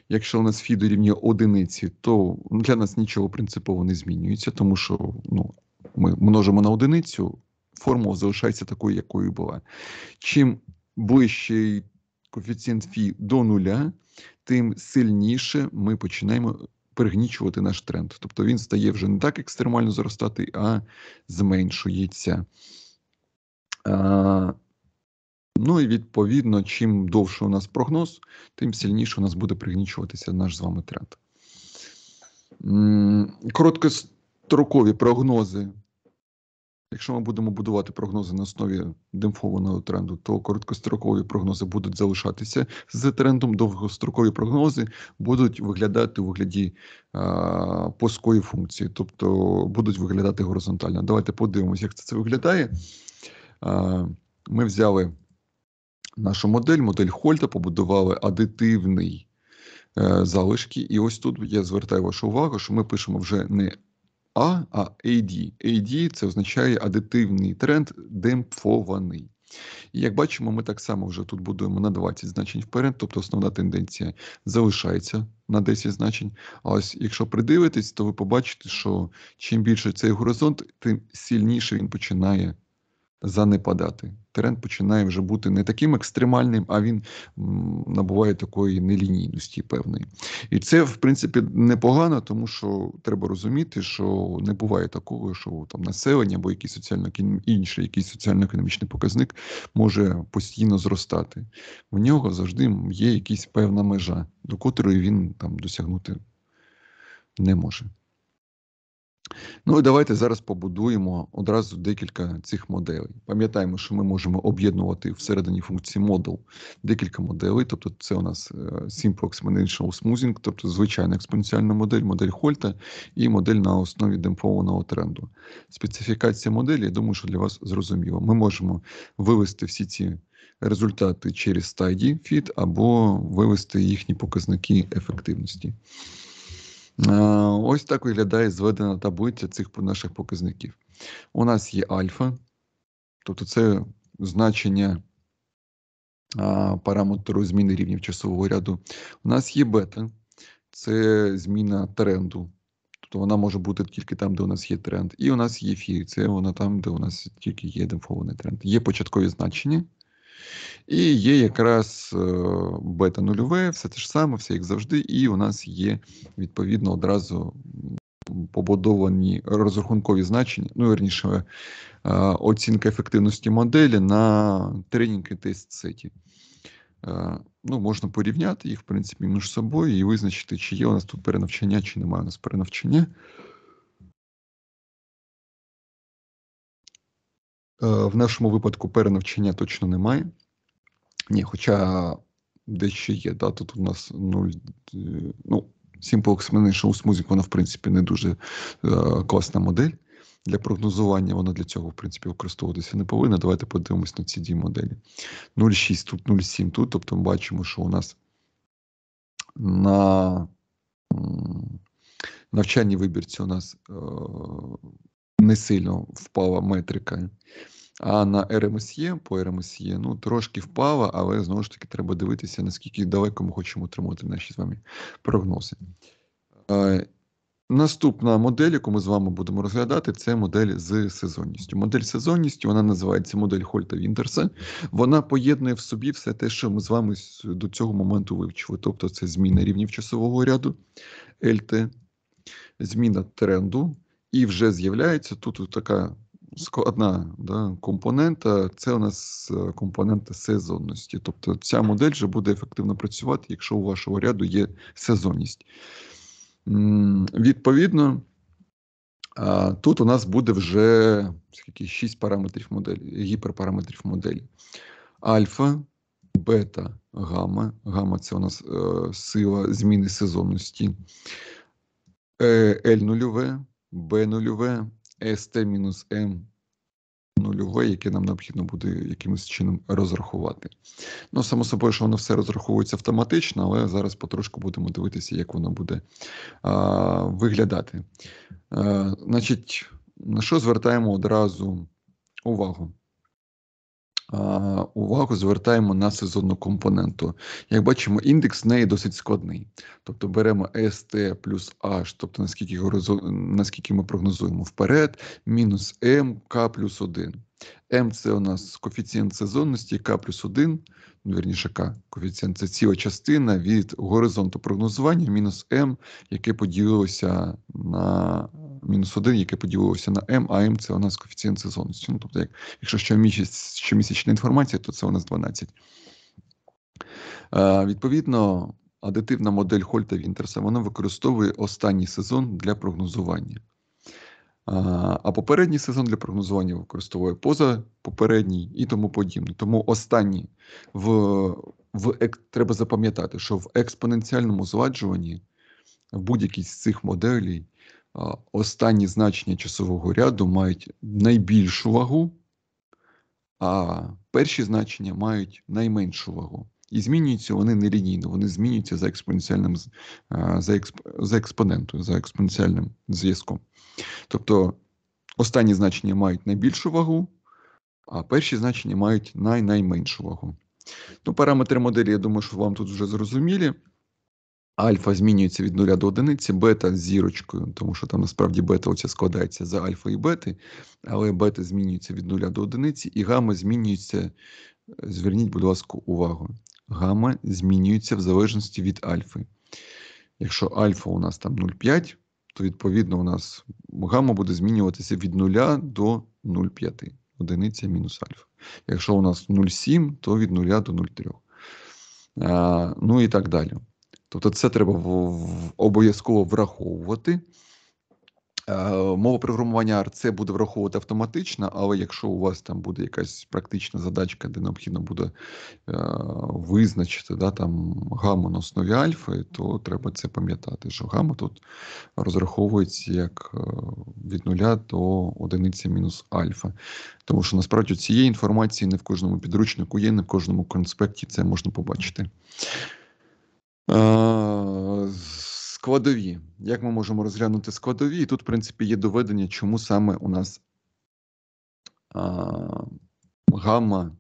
Якщо у нас Фі дорівнює 1, то для нас нічого принципово не змінюється, тому що ну, ми множимо на одиницю, формула залишається такою, якою була. Чим ближчий коефіцієнт Фі до нуля, тим сильніше ми починаємо пригнічувати наш тренд. Тобто він стає вже не так екстремально зростати, а зменшується. А, Ну і відповідно, чим довше у нас прогноз, тим сильніше у нас буде пригнічуватися наш з вами тренд. Короткострокові прогнози Якщо ми будемо будувати прогнози на основі демпфованого тренду, то короткострокові прогнози будуть залишатися з трендом. Довгострокові прогнози будуть виглядати у вигляді а, плоскої функції, тобто будуть виглядати горизонтально. Давайте подивимося, як це це виглядає. А, Ми взяли нашу модель, модель Хольта, побудували адитивний. Е, залишки, і ось тут я звертаю вашу увагу, що ми пишемо вже не а, а AD. AD – це означає адитивний тренд демпфований. І як бачимо, ми так само вже тут будуємо на 20 значень вперед, тобто основна тенденція залишається на 10 значень. А ось якщо придивитись, то ви побачите, що чим більше цей горизонт, тим сильніше він починає занепадати. Терен починає вже бути не таким екстремальним, а він набуває такої нелінійності певної. І це, в принципі, непогано, тому що треба розуміти, що не буває такого, що там населення або якийсь соціально інший, якийсь соціально-економічний показник може постійно зростати. У нього завжди є якась певна межа, до котрої він там досягнути не може. Ну і давайте зараз побудуємо одразу декілька цих моделей. Пам'ятаємо, що ми можемо об'єднувати всередині функції модул декілька моделей. Тобто, це у нас е, Simprox Managerial Smoothing, тобто звичайна експоненціальна модель, модель Хольта і модель на основі демпованого тренду. Специфікація моделі, я думаю, що для вас зрозуміло. Ми можемо вивести всі ці. Результати через стадії фіт або вивести їхні показники ефективності. Е, ось так виглядає зведена таблиця цих наших показників. У нас є альфа, тобто це значення параметру зміни рівнів часового ряду. У нас є бета, це зміна тренду. Тобто вона може бути тільки там, де у нас є тренд. І у нас є фі, це вона там, де у нас тільки є демфований тренд. Є початкові значення, і є якраз бета нульове, все те ж саме, все як завжди, і у нас є е, відповідно одразу побудовані розрахункові значення, ну верніше, оцінка ефективності моделі на тренінг і тест сеті. Е, ну, Можна порівняти їх, в принципі, між собою і визначити, чи є у нас тут перенавчання, чи немає у нас перенавчання. Е, в нашому випадку перенавчання точно немає. Ні, хоча дещо є. Да, Тут у нас 0, е, ну, Simplex Management Music, вона, в принципі, не дуже е, класна модель. Для прогнозування вона для цього, в принципі, використовуватися не повинна. Давайте подивимось на ці дії моделі. 0,6 тут 0,7 тут. Тобто ми бачимо, що у нас на навчальній вибірці у нас не сильно впала метрика. А на РМСЄ e, по РМСЄ e, ну, трошки впала, але знову ж таки треба дивитися, наскільки далеко ми хочемо тримати наші з вами прогнози. Е, наступна модель, яку ми з вами будемо розглядати, це модель з сезонністю. Модель сезонністю, вона називається модель Хольта Вінтерса. Вона поєднує в собі все те, що ми з вами до цього моменту вивчили. Тобто, це зміна рівнів часового ряду, ЛТ, зміна тренду. І вже з'являється тут така складна да, компонента. Це у нас е, компонента сезонності. Тобто ця модель вже буде ефективно працювати, якщо у вашого ряду є сезонність. Відповідно, тут у нас буде вже скільки, 6 параметрів моделі, гіперпараметрів моделі. Альфа, бета, гамма. Гамма це у нас е, сила зміни сезонності, е, L нульове b 0 st-m нульове, яке нам необхідно буде якимось чином розрахувати. Ну, само собою, що воно все розраховується автоматично, але зараз потрошку будемо дивитися, як воно буде а, виглядати. А, е, Значить, на що звертаємо одразу увагу? увагу звертаємо на сезонну компоненту. Як бачимо, індекс в неї досить складний. Тобто беремо ST плюс H, тобто наскільки наскільки ми прогнозуємо вперед, мінус МК плюс 1. М це у нас коефіцієнт сезонності К плюс 1, ну, верніше К, коефіцієнт це ціла частина від горизонту прогнозування мінус М, яке поділилося на мінус 1, яке поділилося на М, а М це у нас коефіцієнт сезонності. Ну, Тобто, як, якщо щомісяць, щомісячна інформація, то це у нас 12. Е, Відповідно, адитивна модель Хольта Вінтерса вона використовує останній сезон для прогнозування. А попередній сезон для прогнозування використовує поза попередній і тому подібне. Тому останні в в треба запам'ятати, що в експоненціальному зладжуванні в будь-якій з цих моделей останні значення часового ряду мають найбільшу вагу, а перші значення мають найменшу вагу. І змінюються вони нелінійно, вони змінюються за експоненціальним е, за експ, за експонентою, за експоненціальним зв'язком. Тобто останні значення мають найбільшу вагу, а перші значення мають найменшу вагу. Ну, Параметри моделі, я думаю, що вам тут вже зрозумілі. Альфа змінюється від 0 до одиниці, бета з зірочкою, тому що там насправді бета оця складається за альфа і бети, але бета змінюється від 0 до одиниці, і гама змінюється. Е, зверніть, будь ласка, увагу гама змінюється в залежності від альфи. Якщо альфа у нас там 0,5, то відповідно у нас гама буде змінюватися від 0 до 0,5. Одиниця мінус альфа. Якщо у нас 0,7, то від 0 до 0,3. Ну і так далі. Тобто це треба обов'язково враховувати. Е, мова програмування R це буде враховувати автоматично, але якщо у вас там буде якась практична задачка, де необхідно буде е, визначити да, там гаму на основі альфа, то треба це пам'ятати, що гама тут розраховується як е, від нуля до одиниці мінус альфа. Тому що насправді цієї інформації не в кожному підручнику є, не в кожному конспекті це можна побачити. Складові, як ми можемо розглянути складові, і тут, в принципі, є доведення, чому саме у нас а, гамма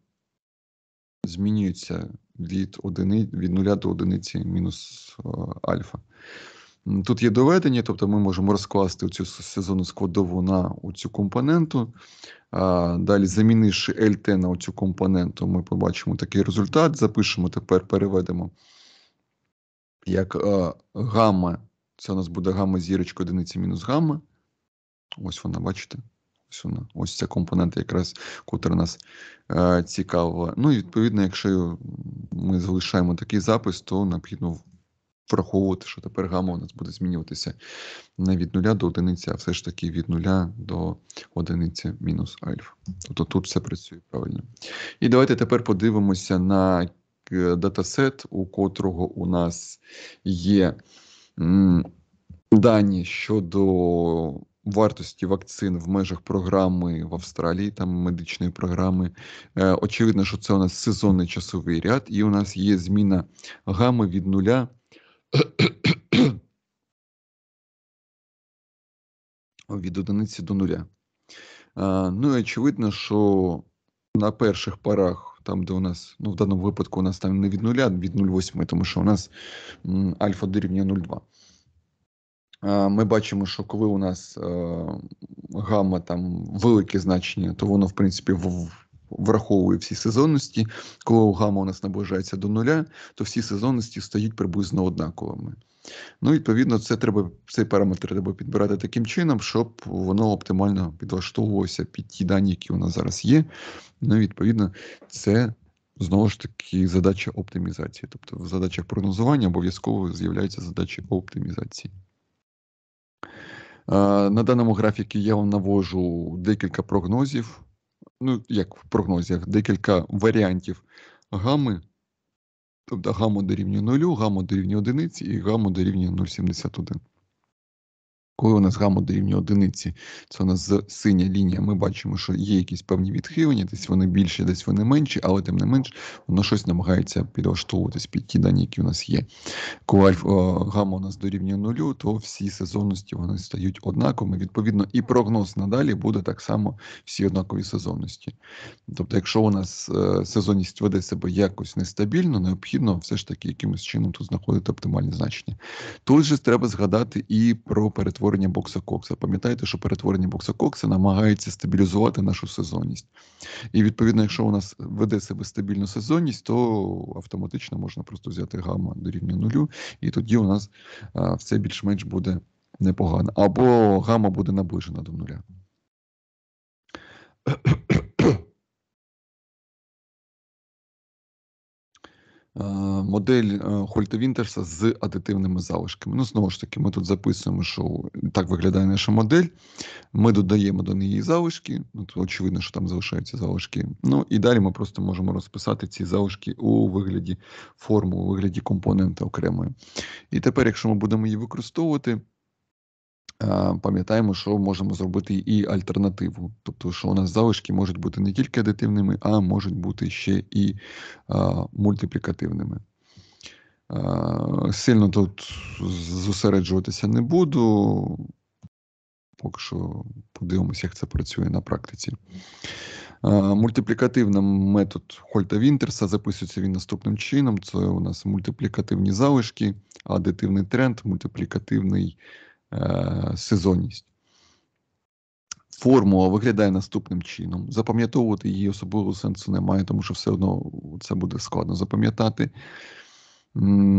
змінюється від одини, від 0 до одиниці мінус альфа. Тут є доведення, тобто ми можемо розкласти цю сезону складову на цю компоненту. А, далі, замінивши LT на цю компоненту, ми побачимо такий результат. Запишемо тепер, переведемо як е, гамма. Це у нас буде гамма зірочка одиниці мінус гамма. Ось вона, бачите? Ось вона, ось ця компонента, якраз, котра нас е, цікавила. Ну і відповідно, якщо ми залишаємо такий запис, то необхідно враховувати, що тепер гамма у нас буде змінюватися не від нуля до одиниці, а все ж таки від нуля до одиниці мінус альфа. Тобто тут все працює правильно. І давайте тепер подивимося на Е, датасет, у котрого у нас є дані щодо вартості вакцин в межах програми в Австралії, там медичної програми. Е, очевидно, що це у нас сезонний часовий ряд, і у нас є зміна гами від нуля. Від одиниці до нуля. Е, ну і очевидно, що на перших парах там, де у нас, ну в даному випадку, у нас там не від 0, а від 0,8, тому що у нас альфа дорівнює 0,2. Ми бачимо, що коли у нас е, гамма там велике значення, то воно в принципі враховує всі сезонності. Коли гамма у нас наближається до нуля, то всі сезонності стають приблизно однаковими. Ну, відповідно, це треба цей параметр треба підбирати таким чином, щоб воно оптимально підлаштовувалося під ті дані, які у нас зараз є. Ну, відповідно, це знову ж таки задача оптимізації. Тобто, в задачах прогнозування обов'язково з'являються задачі оптимізації. На даному графіку я вам навожу декілька прогнозів. Ну, як в прогнозіях, декілька варіантів гами Тобто гамма дорівнює 0, гамма дорівнює 1 і гамма дорівнює 0,71. Коли у нас гамма дорівнює одиниці, це у нас синя лінія. Ми бачимо, що є якісь певні відхилення, десь вони більші, десь вони менші, але тим не менш воно щось намагається підлаштовуватись під ті дані, які у нас є. Коли е, гамма у нас дорівнює нулю, то всі сезонності вони стають однаковими. Відповідно, і прогноз надалі буде так само всі однакові сезонності. Тобто, якщо у нас е, сезонність веде себе якось нестабільно, необхідно все ж таки якимось чином тут знаходити оптимальне значення. Тут же треба згадати і про перетворення перетворення бокса Кокса. Пам'ятайте, що перетворення бокса Кокса намагається стабілізувати нашу сезонність. І відповідно, якщо у нас веде себе стабільну сезонність, то автоматично можна просто взяти гамма до рівня нулю, і тоді у нас а, все більш-менш буде непогано. Або гамма буде наближена до нуля. Е, модель Хольта е, Вінтерса з адитивними залишками. Ну, знову ж таки, ми тут записуємо, що так виглядає наша модель. Ми додаємо до неї залишки. Ну, то очевидно, що там залишаються залишки. Ну і далі ми просто можемо розписати ці залишки у вигляді форму, у вигляді компонента окремої. І тепер, якщо ми будемо її використовувати. Е, пам'ятаємо, що можемо зробити і альтернативу. Тобто, що у нас залишки можуть бути не тільки адитивними, а можуть бути ще і е, мультиплікативними. Е, сильно тут зосереджуватися не буду. Поки що подивимося, як це працює на практиці. Мультиплікативний метод Хольта Вінтерса записується він наступним чином: це у нас мультиплікативні залишки, адитивний тренд, мультиплікативний Е, сезонність. Формула виглядає наступним чином. Запам'ятовувати її особливого сенсу немає, тому що все одно це буде складно запам'ятати.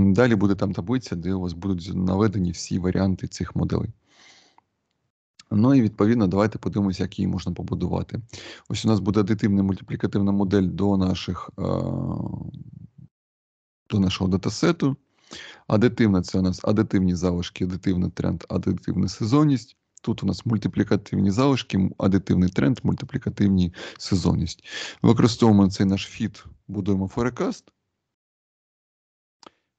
Далі буде там таблиця, де у вас будуть наведені всі варіанти цих моделей. Ну і відповідно, давайте подивимося, як її можна побудувати. Ось у нас буде адитивна мультиплікативна модель до наших, е, до нашого датасету. Адитивна це у нас адитивні залишки, адитивний тренд, адитивна сезонність. Тут у нас мультиплікативні залишки, адитивний тренд, мультиплікативні сезонність. Використовуємо цей наш фіт, будуємо форекаст.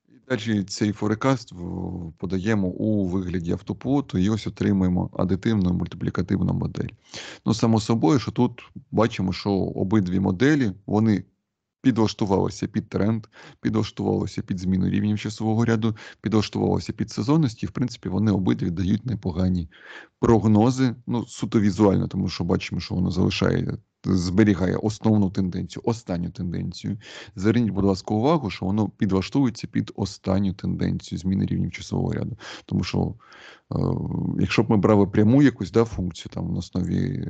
І далі цей форекаст подаємо у вигляді автоплоту і ось отримуємо адитивну мультиплікативну модель. Ну, само собою, що тут бачимо, що обидві моделі, вони Підлаштувалося під тренд, підлаштувалося під зміну рівнів часового ряду, підлаштувалося під сезонності. В принципі, вони обидві дають непогані прогнози. Ну суто візуально, тому що бачимо, що воно залишає, зберігає основну тенденцію, останню тенденцію. Зверніть, будь ласка, увагу, що воно підлаштовується під останню тенденцію зміни рівнів часового ряду. Тому що, е, якщо б ми брали пряму якусь да, функцію там на основі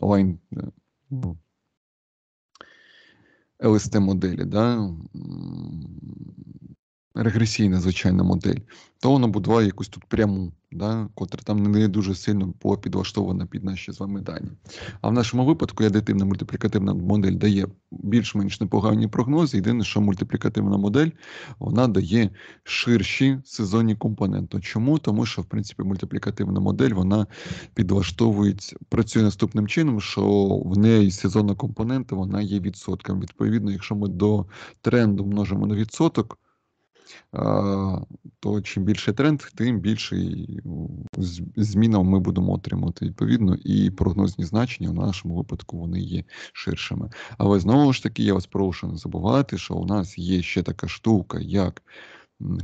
лайн. Е, е, ну, lst моделі да? регресійна звичайна модель, то вона будувала якусь тут пряму, да, котра там не дуже сильно була підлаштована під наші з вами дані. А в нашому випадку ядитивна мультиплікативна модель дає більш-менш непогані прогнози. Єдине, що мультиплікативна модель вона дає ширші сезонні компоненти. Чому? Тому що, в принципі, мультиплікативна модель вона підлаштовується, працює наступним чином, що в неї сезонна компонента вона є відсотком. Відповідно, якщо ми до тренду множимо на відсоток то чим більший тренд, тим більший зміна ми будемо отримувати відповідно, і прогнозні значення в нашому випадку вони є ширшими. Але знову ж таки, я вас прошу не забувати, що у нас є ще така штука, як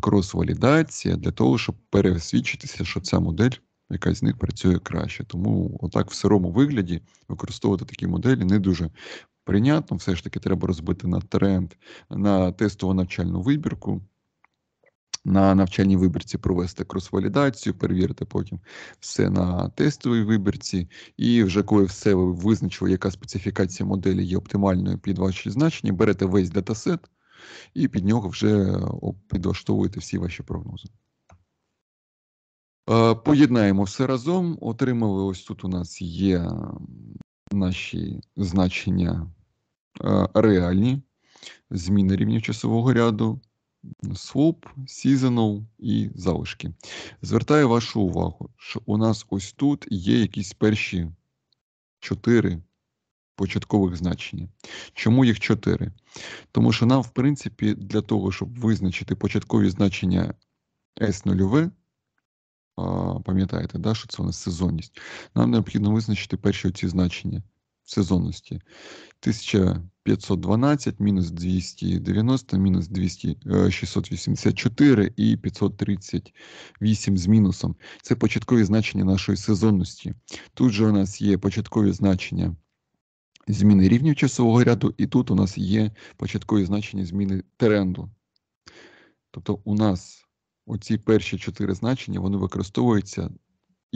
крос-валідація, для того, щоб пересвідчитися, що ця модель. Яка з них працює краще, тому отак в сирому вигляді використовувати такі моделі не дуже прийнятно. Все ж таки, треба розбити на тренд на тестову навчальну вибірку на навчальній вибірці провести крос-валідацію, перевірити потім все на тестовій вибірці. І вже коли все ви визначили, яка специфікація моделі є оптимальною під ваші значення, берете весь датасет і під нього вже підлаштовуєте всі ваші прогнози. Е, поєднаємо все разом. Отримали ось тут у нас є наші значення е, реальні, зміни рівнів часового ряду. Слоп, Seasonal і залишки. Звертаю вашу увагу, що у нас ось тут є якісь перші чотири початкових значення. Чому їх чотири? Тому що нам, в принципі, для того, щоб визначити початкові значення S0V, пам'ятаєте, да, що це у нас сезонність, нам необхідно визначити перші оці значення сезонності. 1512, мінус 290, мінус 684 е, і 538 з мінусом. Це початкові значення нашої сезонності. Тут же у нас є початкові значення. Зміни рівнів часового ряду, і тут у нас є початкові значення зміни тренду. Тобто, у нас оці перші чотири значення вони використовуються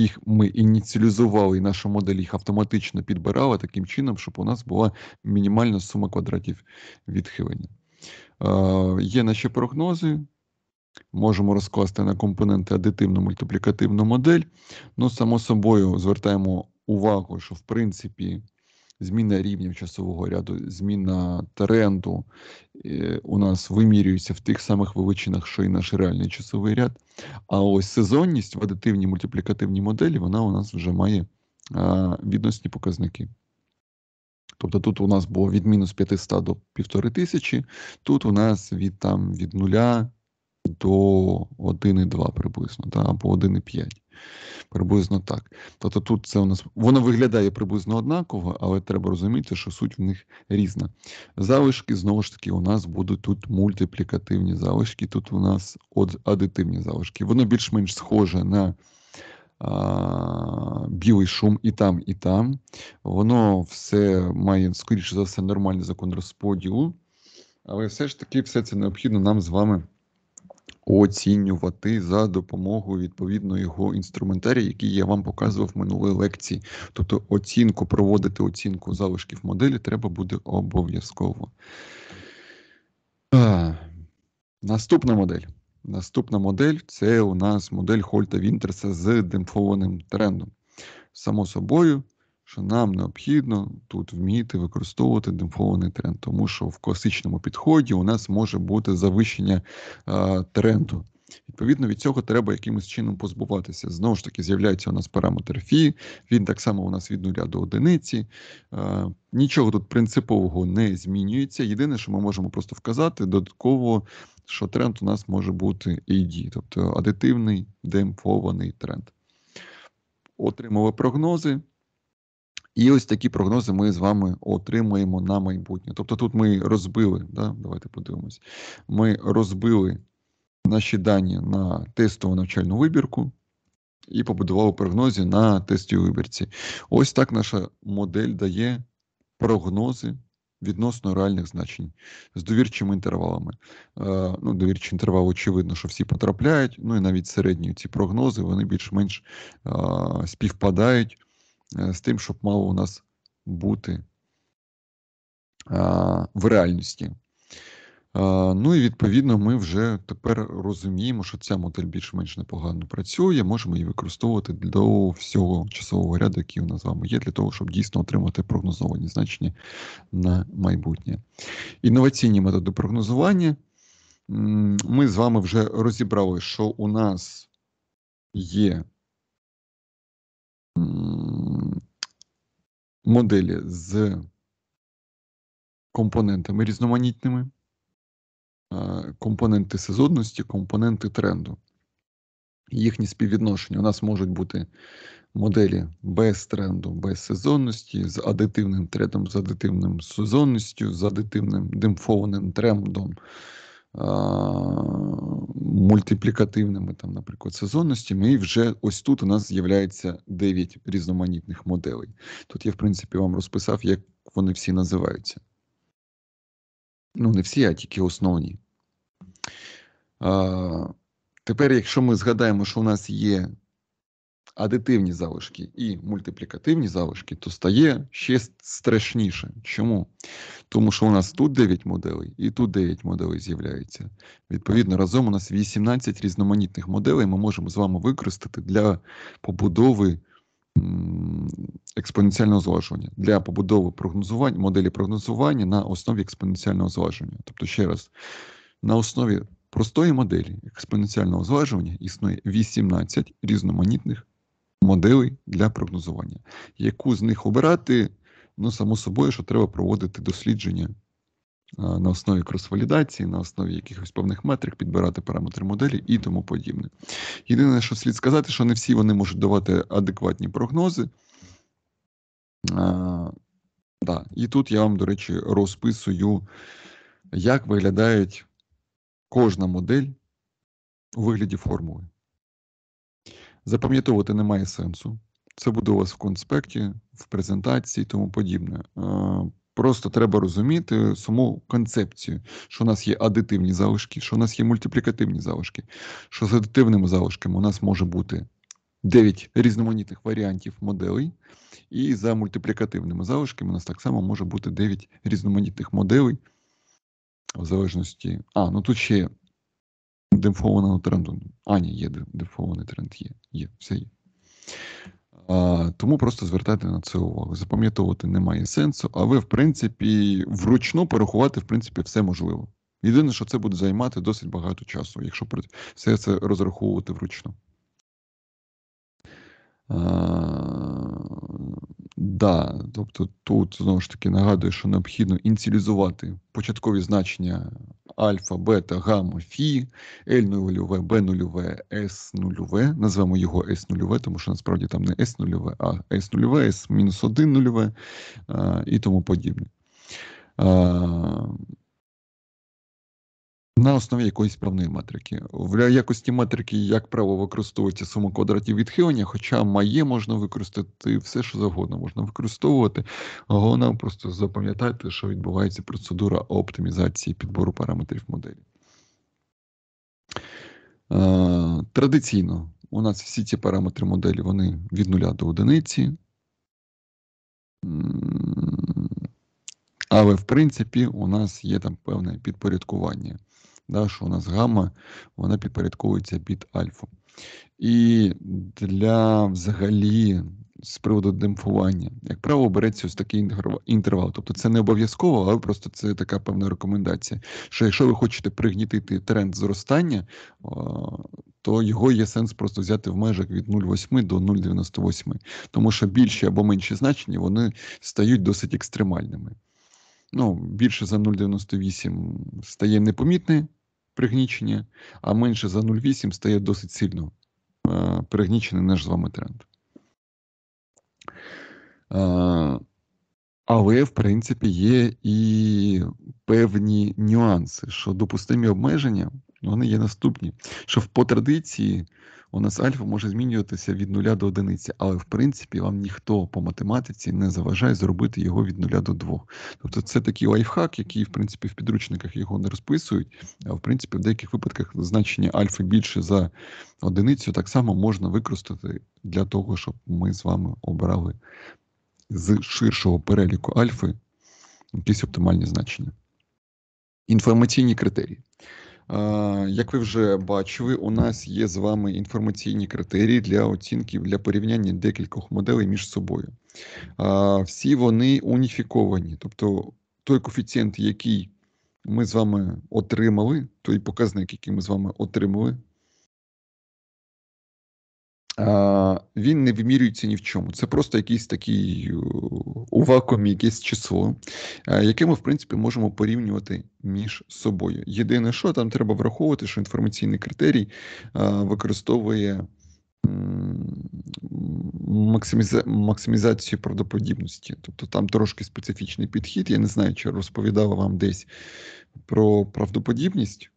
їх ми ініціалізували, і наша модель їх автоматично підбирала таким чином, щоб у нас була мінімальна сума квадратів відхилення. Е, Є наші прогнози. Можемо розкласти на компоненти адитивну мультиплікативну модель. Ну, само собою, звертаємо увагу, що в принципі зміна рівнів часового ряду, зміна тренду е, у нас вимірюється в тих самих величинах, що і наш реальний часовий ряд. А ось сезонність в адитивній мультиплікативній моделі вона у нас вже має відносні показники. Тобто тут у нас було від мінус 500 до 1500, тут у нас від там від 0 до 1,2 приблизно, та, або 1,5. Приблизно так. Тобто тут це у нас воно виглядає приблизно однаково, але треба розуміти, що суть в них різна. Залишки, знову ж таки, у нас будуть тут мультиплікативні залишки, тут у нас адитивні залишки. Воно більш-менш схоже на а, білий шум і там, і там. Воно все має, скоріше за все, нормальний закон розподілу, але все ж таки все це необхідно нам з вами оцінювати за допомогою відповідно його інструментарія, який я вам показував в минулої лекції. Тобто оцінку проводити оцінку залишків моделі треба буде обов'язково. Наступна модель. Наступна модель це у нас модель Хольта Вінтерса з демфованим трендом. Само собою, що нам необхідно тут вміти використовувати демпфований тренд, тому що в класичному підході у нас може бути завищення е, тренду. Відповідно, від цього треба якимось чином позбуватися. Знову ж таки, з'являється у нас параметр Фі, він так само у нас від нуля до одиниці. Е, нічого тут принципового не змінюється. Єдине, що ми можемо просто вказати, додатково, що тренд у нас може бути AD, тобто адитивний демпфований тренд. Отримали прогнози. І ось такі прогнози ми з вами отримаємо на майбутнє. Тобто, тут ми розбили, да? давайте подивимось, ми розбили наші дані на тестову навчальну вибірку. І побудували прогнозі на тесті вибірці. Ось так наша модель дає прогнози відносно реальних значень з довірчими інтервалами. Е, ну, Довірчі інтервали, очевидно, що всі потрапляють. Ну і навіть середні ці прогнози вони більш-менш е, співпадають Е, з тим, щоб мало у нас бути в реальності. Ну і відповідно, ми вже тепер розуміємо, що ця модель більш-менш непогано працює. Можемо її використовувати до всього часового ряду, який у нас з вами є, для того, щоб дійсно отримати прогнозовані значення на майбутнє. Інноваційні методи прогнозування. Ми з вами вже розібрали, що у нас є моделі з компонентами різноманітними, компоненти сезонності, компоненти тренду. Їхні співвідношення. У нас можуть бути моделі без тренду, без сезонності, з адитивним трендом, з адитивним сезонністю, з адитивним демпфованим трендом, мультиплікативними, там, наприклад, сезонностями. І вже ось тут у нас з'являється 9 різноманітних моделей. Тут я, в принципі, вам розписав, як вони всі називаються. Ну, не всі, а тільки основні. Тепер, якщо ми згадаємо, що у нас є адитивні залишки і мультиплікативні залишки, то стає ще страшніше. Чому? Тому що у нас тут 9 моделей і тут 9 моделей з'являються. Відповідно, разом у нас 18 різноманітних моделей ми можемо з вами використати для побудови експоненціального зважування, для побудови прогнозувань, моделі прогнозування на основі експоненціального зважування. Тобто, ще раз, на основі простої моделі експоненціального зважування існує 18 різноманітних моделей для прогнозування. Яку з них обирати? Ну, само собою, що треба проводити дослідження на основі кросвалідації, на основі якихось певних метрик, підбирати параметри моделі і тому подібне. Єдине, що слід сказати, що не всі вони можуть давати адекватні прогнози. А, да. І тут я вам, до речі, розписую, як виглядають кожна модель у вигляді формули. Запам'ятовувати немає сенсу. Це буде у вас в конспекті, в презентації і тому подібне. Е, просто треба розуміти саму концепцію, що у нас є адитивні залишки, що у нас є мультиплікативні залишки, що з адитивними залишками у нас може бути 9 різноманітних варіантів моделей, і за мультиплікативними залишками у нас так само може бути 9 різноманітних моделей. В залежності. А, ну тут ще демпфованого тренду. А, є демпфований тренд, є, є, все є. А, Тому просто звертайте на це увагу. Запам'ятовувати немає сенсу, але в принципі вручну порахувати в принципі все можливо. Єдине, що це буде займати досить багато часу, якщо все це розраховувати вручну. А, да, Тобто тут знову ж таки нагадую, що необхідно ініціалізувати початкові значення альфа, бета, гамма, фі, l 0 b 0 s 0 Назвемо його s 0 тому що насправді там не s 0 а s 0 s мінус 1 0 і тому подібне на основі якоїсь правної метрики. В якості метрики, як правило, використовується сума квадратів відхилення, хоча має можна використати все, що завгодно можна використовувати. Головне, просто запам'ятайте, що відбувається процедура оптимізації підбору параметрів моделі. Е, традиційно у нас всі ці параметри моделі вони від нуля до одиниці. Але в принципі у нас є там певне підпорядкування да, що у нас гамма, вона підпорядковується під альфу. І для взагалі. З приводу демфування, як правило, береться ось такий інтервал. Тобто це не обов'язково, але просто це така певна рекомендація. Що якщо ви хочете пригнітити тренд зростання, то його є сенс просто взяти в межах від 0,8 до 0,98, тому що більші або менші значення вони стають досить екстремальними. Ну, більше за 0,98 стає непомітний пригнічення, а менше за 0,8 стає досить сильно е, пригнічений наш з вами тренд. Е, але, в принципі, є і певні нюанси, що допустимі обмеження вони є наступні, що по традиції у нас альфа може змінюватися від нуля до одиниці, але в принципі вам ніхто по математиці не заважає зробити його від нуля до двох. Тобто це такий лайфхак, який в принципі в підручниках його не розписують. А в принципі, в деяких випадках значення альфи більше за одиницю так само можна використати для того, щоб ми з вами обрали з ширшого переліку альфи якісь оптимальні значення. Інформаційні критерії. Як ви вже бачили, у нас є з вами інформаційні критерії для оцінки для порівняння декількох моделей між собою. Всі вони уніфіковані, тобто той коефіцієнт, який ми з вами отримали, той показник, який ми з вами отримали він не вимірюється ні в чому. Це просто якийсь такий е, у вакуумі, якесь число, е, яке ми, в принципі, можемо порівнювати між собою. Єдине, що там треба враховувати, що інформаційний критерій е, використовує максимізацію правдоподібності. Тобто там трошки специфічний підхід. Я не знаю, чи розповідав вам десь про правдоподібність.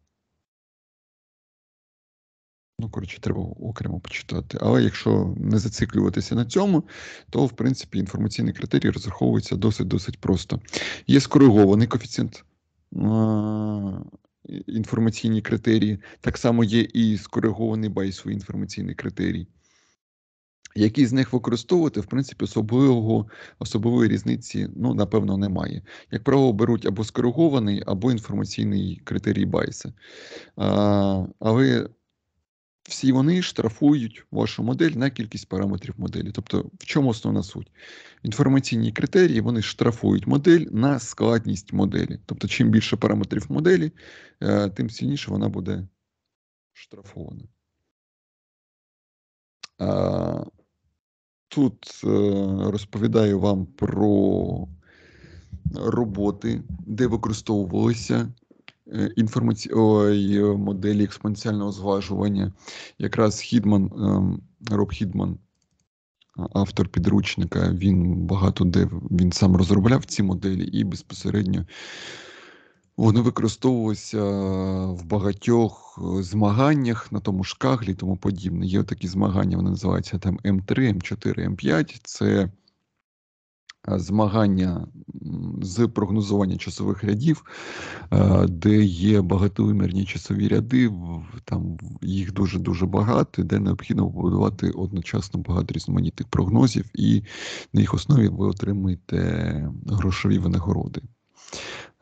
Ну, коротше, треба окремо почитати. Але якщо не зациклюватися на цьому, то в принципі інформаційні критерії розраховуються досить-досить просто. Є скоригований коефіцієнт інформаційні критерії, так само є і скоригований байсовий інформаційний критерій. Які з них використовувати, в принципі, особливого, особливої різниці, ну, напевно, немає. Як правило, беруть або скоригований, або інформаційний критерій байса. А, Але всі вони штрафують вашу модель на кількість параметрів моделі. Тобто, в чому основна суть? Інформаційні критерії вони штрафують модель на складність моделі. Тобто, чим більше параметрів моделі, е, тим сильніше вона буде штрафована. Тут е, розповідаю вам про роботи, де використовувалися Е, інформаці... Ой, е, моделі експоненціального зважування Якраз Хідман, ем, Роб Хідман, автор підручника, він багато де він сам розробляв ці моделі і безпосередньо. Вони використовувалися в багатьох е, змаганнях на тому ж каглі і тому подібне. Є такі змагання, вони називаються там М3, М4, М5. Це змагання з прогнозування часових рядів, е, де є багатовимірні часові ряди, там їх дуже дуже багато, де необхідно побудувати одночасно багато різноманітних прогнозів, і на їх основі ви отримуєте грошові винагороди.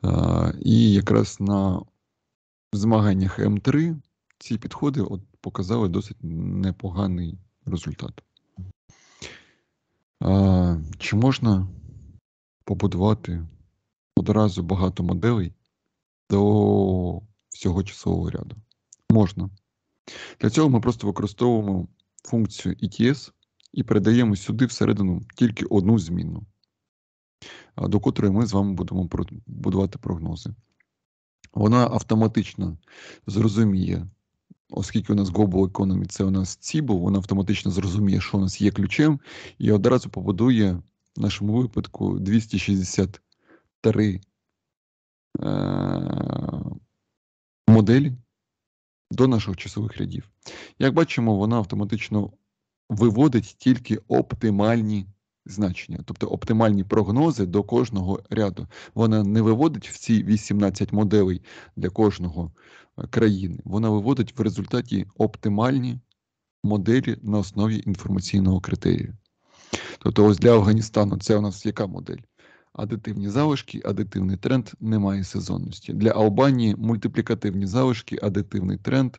Е, і якраз на змаганнях М3 ці підходи от показали досить непоганий результат. Чи можна побудувати одразу багато моделей до всього часового ряду? Можна. Для цього ми просто використовуємо функцію ETS і передаємо сюди всередину тільки одну зміну, до котрої ми з вами будемо будувати прогнози. Вона автоматично зрозуміє Оскільки у нас Global Economy – це у нас ЦІБО, вона автоматично зрозуміє, що у нас є ключем, і одразу побудує в нашому випадку 263 е- моделі до наших часових рядів. Як бачимо, вона автоматично виводить тільки оптимальні значення, тобто оптимальні прогнози до кожного ряду. Вона не виводить всі 18 моделей для кожного країни. Вона виводить в результаті оптимальні моделі на основі інформаційного критерію. Тобто, ось для Афганістану це у нас яка модель? Адитивні залишки, адитивний тренд немає сезонності. Для Албанії мультиплікативні залишки, адитивний тренд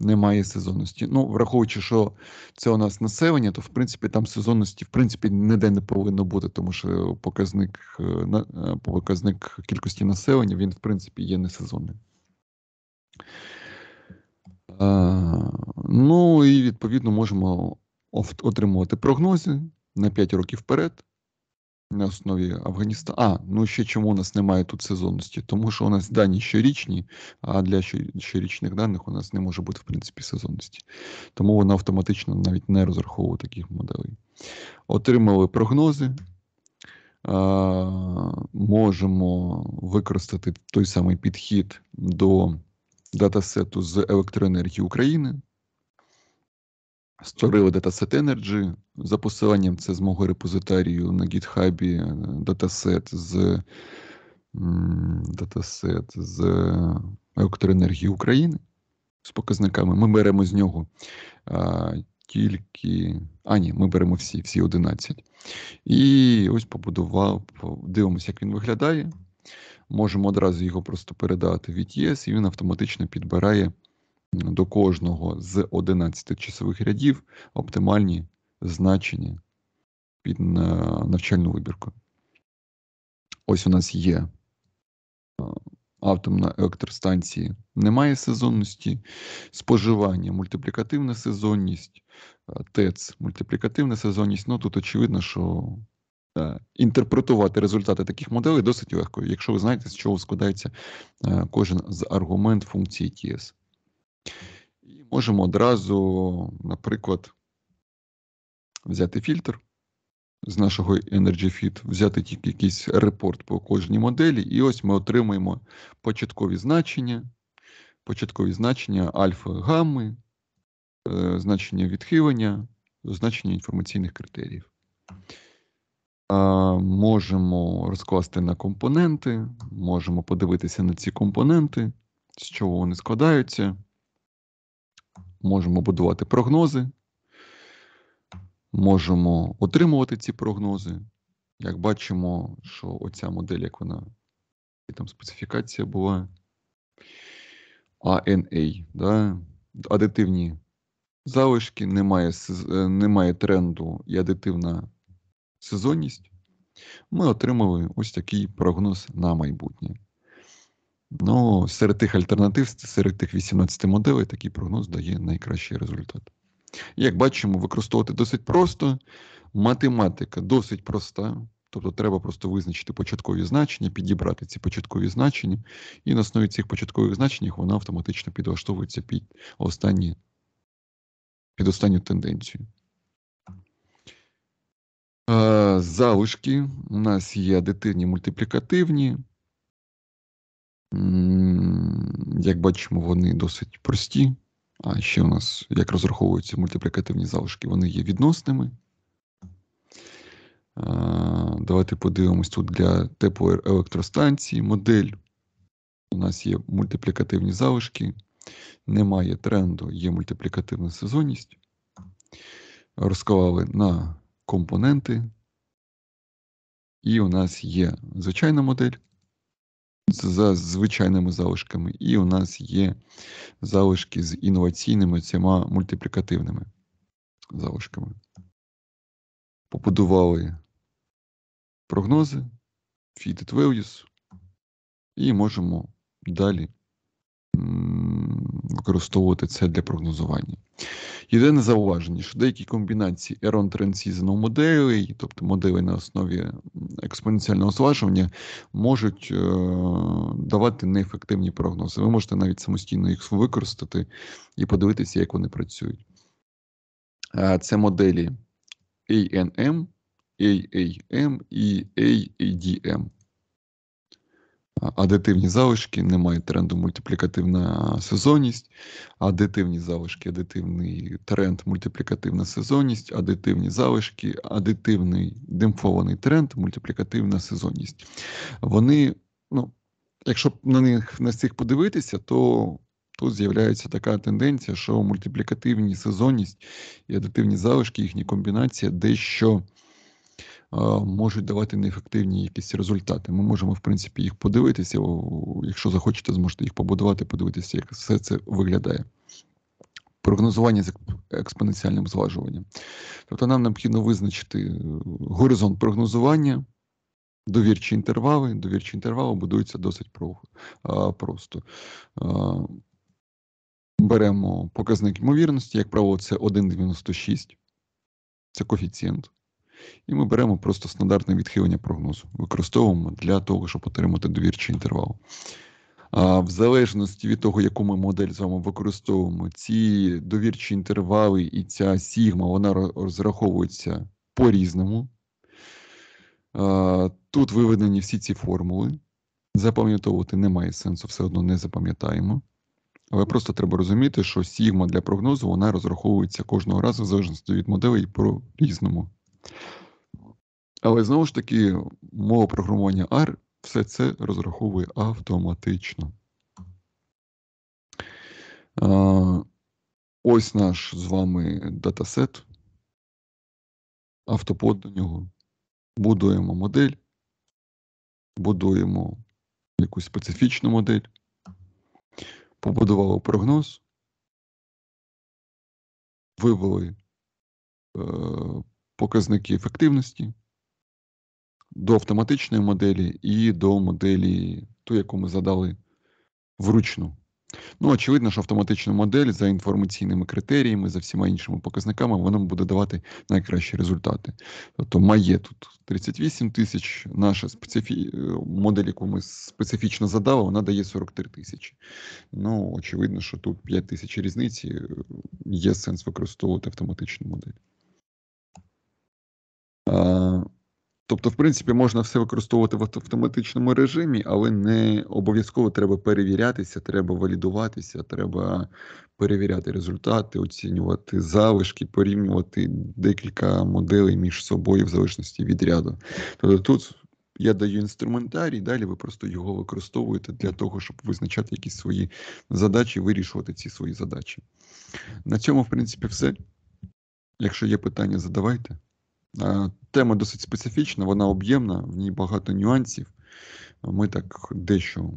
немає сезонності. Ну, враховуючи, що це у нас населення, то в принципі там сезонності в принципі ніде не повинно бути, тому що показник е, е, показник кількості населення він в принципі є несезонним. Е, ну і відповідно можемо отримувати прогнози на 5 років вперед. На основі Афганістану. А, ну ще чому у нас немає тут сезонності? Тому що у нас дані щорічні, а для щорічних даних у нас не може бути, в принципі, сезонності. Тому вона автоматично навіть не розраховує таких моделей. Отримали прогнози. А, е, Можемо використати той самий підхід до датасету з електроенергії України. Створили датасет Energy. За посиланням це з мого репозитарію на гітхабі е, датасет з датасет з електроенергії України з показниками. Ми беремо з нього а, тільки. А, ні, ми беремо всі, всі 11. І ось побудував, дивимося, як він виглядає. Можемо одразу його просто передати від ЄС, e і він автоматично підбирає до кожного з 11 часових рядів оптимальні значення під навчальну вибірку. Ось у нас є е, атомна електростанції, немає сезонності, споживання, мультиплікативна сезонність, е, ТЕЦ, мультиплікативна сезонність. Ну тут очевидно, що Е, інтерпретувати результати таких моделей досить легко, якщо ви знаєте, з чого складається е, кожен з аргумент функції TS. І можемо одразу, наприклад, взяти фільтр з нашого EnergyFit, взяти тільки якийсь репорт по кожній моделі, і ось ми отримуємо початкові значення, початкові значення альфа гамми, е, значення відхилення, значення інформаційних критеріїв. Можемо розкласти на компоненти, можемо подивитися на ці компоненти, з чого вони складаються. Можемо будувати прогнози. Можемо отримувати ці прогнози. Як бачимо, що оця модель, як вона, і там специфікація була ANA, да? адитивні залишки, немає, е, немає тренду і адитивна сезонність, ми отримали ось такий прогноз на майбутнє. Ну, серед тих альтернатив, серед тих 18 моделей, такий прогноз дає найкращий результат. Як бачимо, використовувати досить просто. Математика досить проста, тобто треба просто визначити початкові значення, підібрати ці початкові значення, і на основі цих початкових значень вона автоматично підлаштовується під останні, під останню тенденцію. Залишки у нас є дитинні мультиплікативні. Як бачимо, вони досить прості. А ще у нас, як розраховуються мультиплікативні залишки, вони є відносними. Давайте подивимось тут для теплоелектростанції модель. У нас є мультиплікативні залишки. Немає тренду, є мультиплікативна сезонність. Розклали на компоненти. І у нас є звичайна модель з звичайними залишками, і у нас є залишки з інноваційними цими мультиплікативними залишками. Побудували прогнози, fitted values, і можемо далі використовувати це для прогнозування. Єдине зауваження, що деякі комбінації ерон трансізну моделей, тобто моделей на основі експоненціального зважування, можуть е, давати неефективні прогнози. Ви можете навіть самостійно їх використати і подивитися, як вони працюють. Це моделі ANM, AAM і AADM адитивні залишки, немає тренду мультиплікативна сезонність, адитивні залишки, адитивний тренд, мультиплікативна сезонність, адитивні залишки, адитивний демпфований тренд, мультиплікативна сезонність. Вони, ну, якщо на них на цих подивитися, то Тут з'являється така тенденція, що мультиплікативні сезонність і адитивні залишки, їхні комбінація дещо Е, можуть давати неефективні якісь результати. Ми можемо, в принципі, їх подивитися. Якщо захочете, зможете їх побудувати, подивитися, як все це виглядає. Прогнозування з експоненціальним зважуванням. Тобто нам необхідно визначити е, горизонт прогнозування, довірчі інтервали. Довірчі інтервали будуються досить е, просто. Беремо показник ймовірності, як правило, це 1,96, це коефіцієнт. І ми беремо просто стандартне відхилення прогнозу, використовуємо для того, щоб отримати довірчий інтервал. А в залежності від того, яку ми модель з вами використовуємо, ці довірчі інтервали і ця сігма вона розраховується по-різному. Тут виведені всі ці формули. Запам'ятовувати немає сенсу, все одно не запам'ятаємо. Але просто треба розуміти, що сігма для прогнозу вона розраховується кожного разу в залежності від моделей по різному. Але знову ж таки, мова програмування R все це розраховує автоматично. Ось наш з вами датасет. Автопод до нього. Будуємо модель, будуємо якусь специфічну модель. Побудували прогноз, вивели е, показники ефективності до автоматичної моделі і до моделі, ту, яку ми задали вручну. Ну, очевидно, що автоматична модель за інформаційними критеріями, за всіма іншими показниками, вона буде давати найкращі результати. Тобто, має тут 38 тисяч, наша специфі... модель, яку ми специфічно задали, вона дає 43 тисячі. Ну, очевидно, що тут 5 тисяч різниці, є сенс використовувати автоматичну модель. Тобто, в принципі, можна все використовувати в автоматичному режимі, але не обов'язково треба перевірятися, треба валідуватися, треба перевіряти результати, оцінювати залишки, порівнювати декілька моделей між собою в залежності від ряду. Тобто тут я даю інструментарій, далі ви просто його використовуєте для того, щоб визначати якісь свої задачі, вирішувати ці свої задачі. На цьому, в принципі, все. Якщо є питання, задавайте. Е, тема досить специфічна, вона об'ємна, в ній багато нюансів. Ми так дещо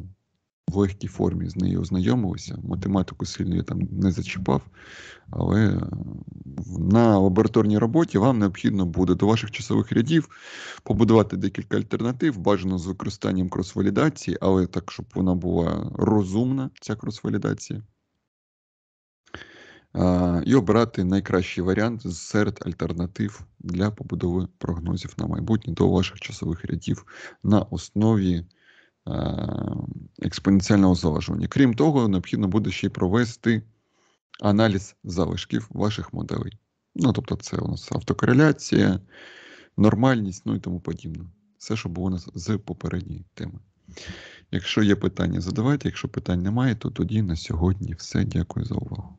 в легкій формі з нею ознайомилися. Математику сильно я там не зачіпав, але на лабораторній роботі вам необхідно буде до ваших часових рядів побудувати декілька альтернатив, бажано з використанням кросвалідації, але так, щоб вона була розумна, ця кросвалідація і обрати найкращий варіант серед альтернатив для побудови прогнозів на майбутнє до ваших часових рядів на основі експоненціального залежування. Крім того, необхідно буде ще й провести аналіз залишків ваших моделей. Ну, тобто, це у нас автокореляція, нормальність, ну і тому подібне. Все, що було у нас з попередньої теми. Якщо є питання, задавайте. Якщо питань немає, то тоді на сьогодні все. Дякую за увагу.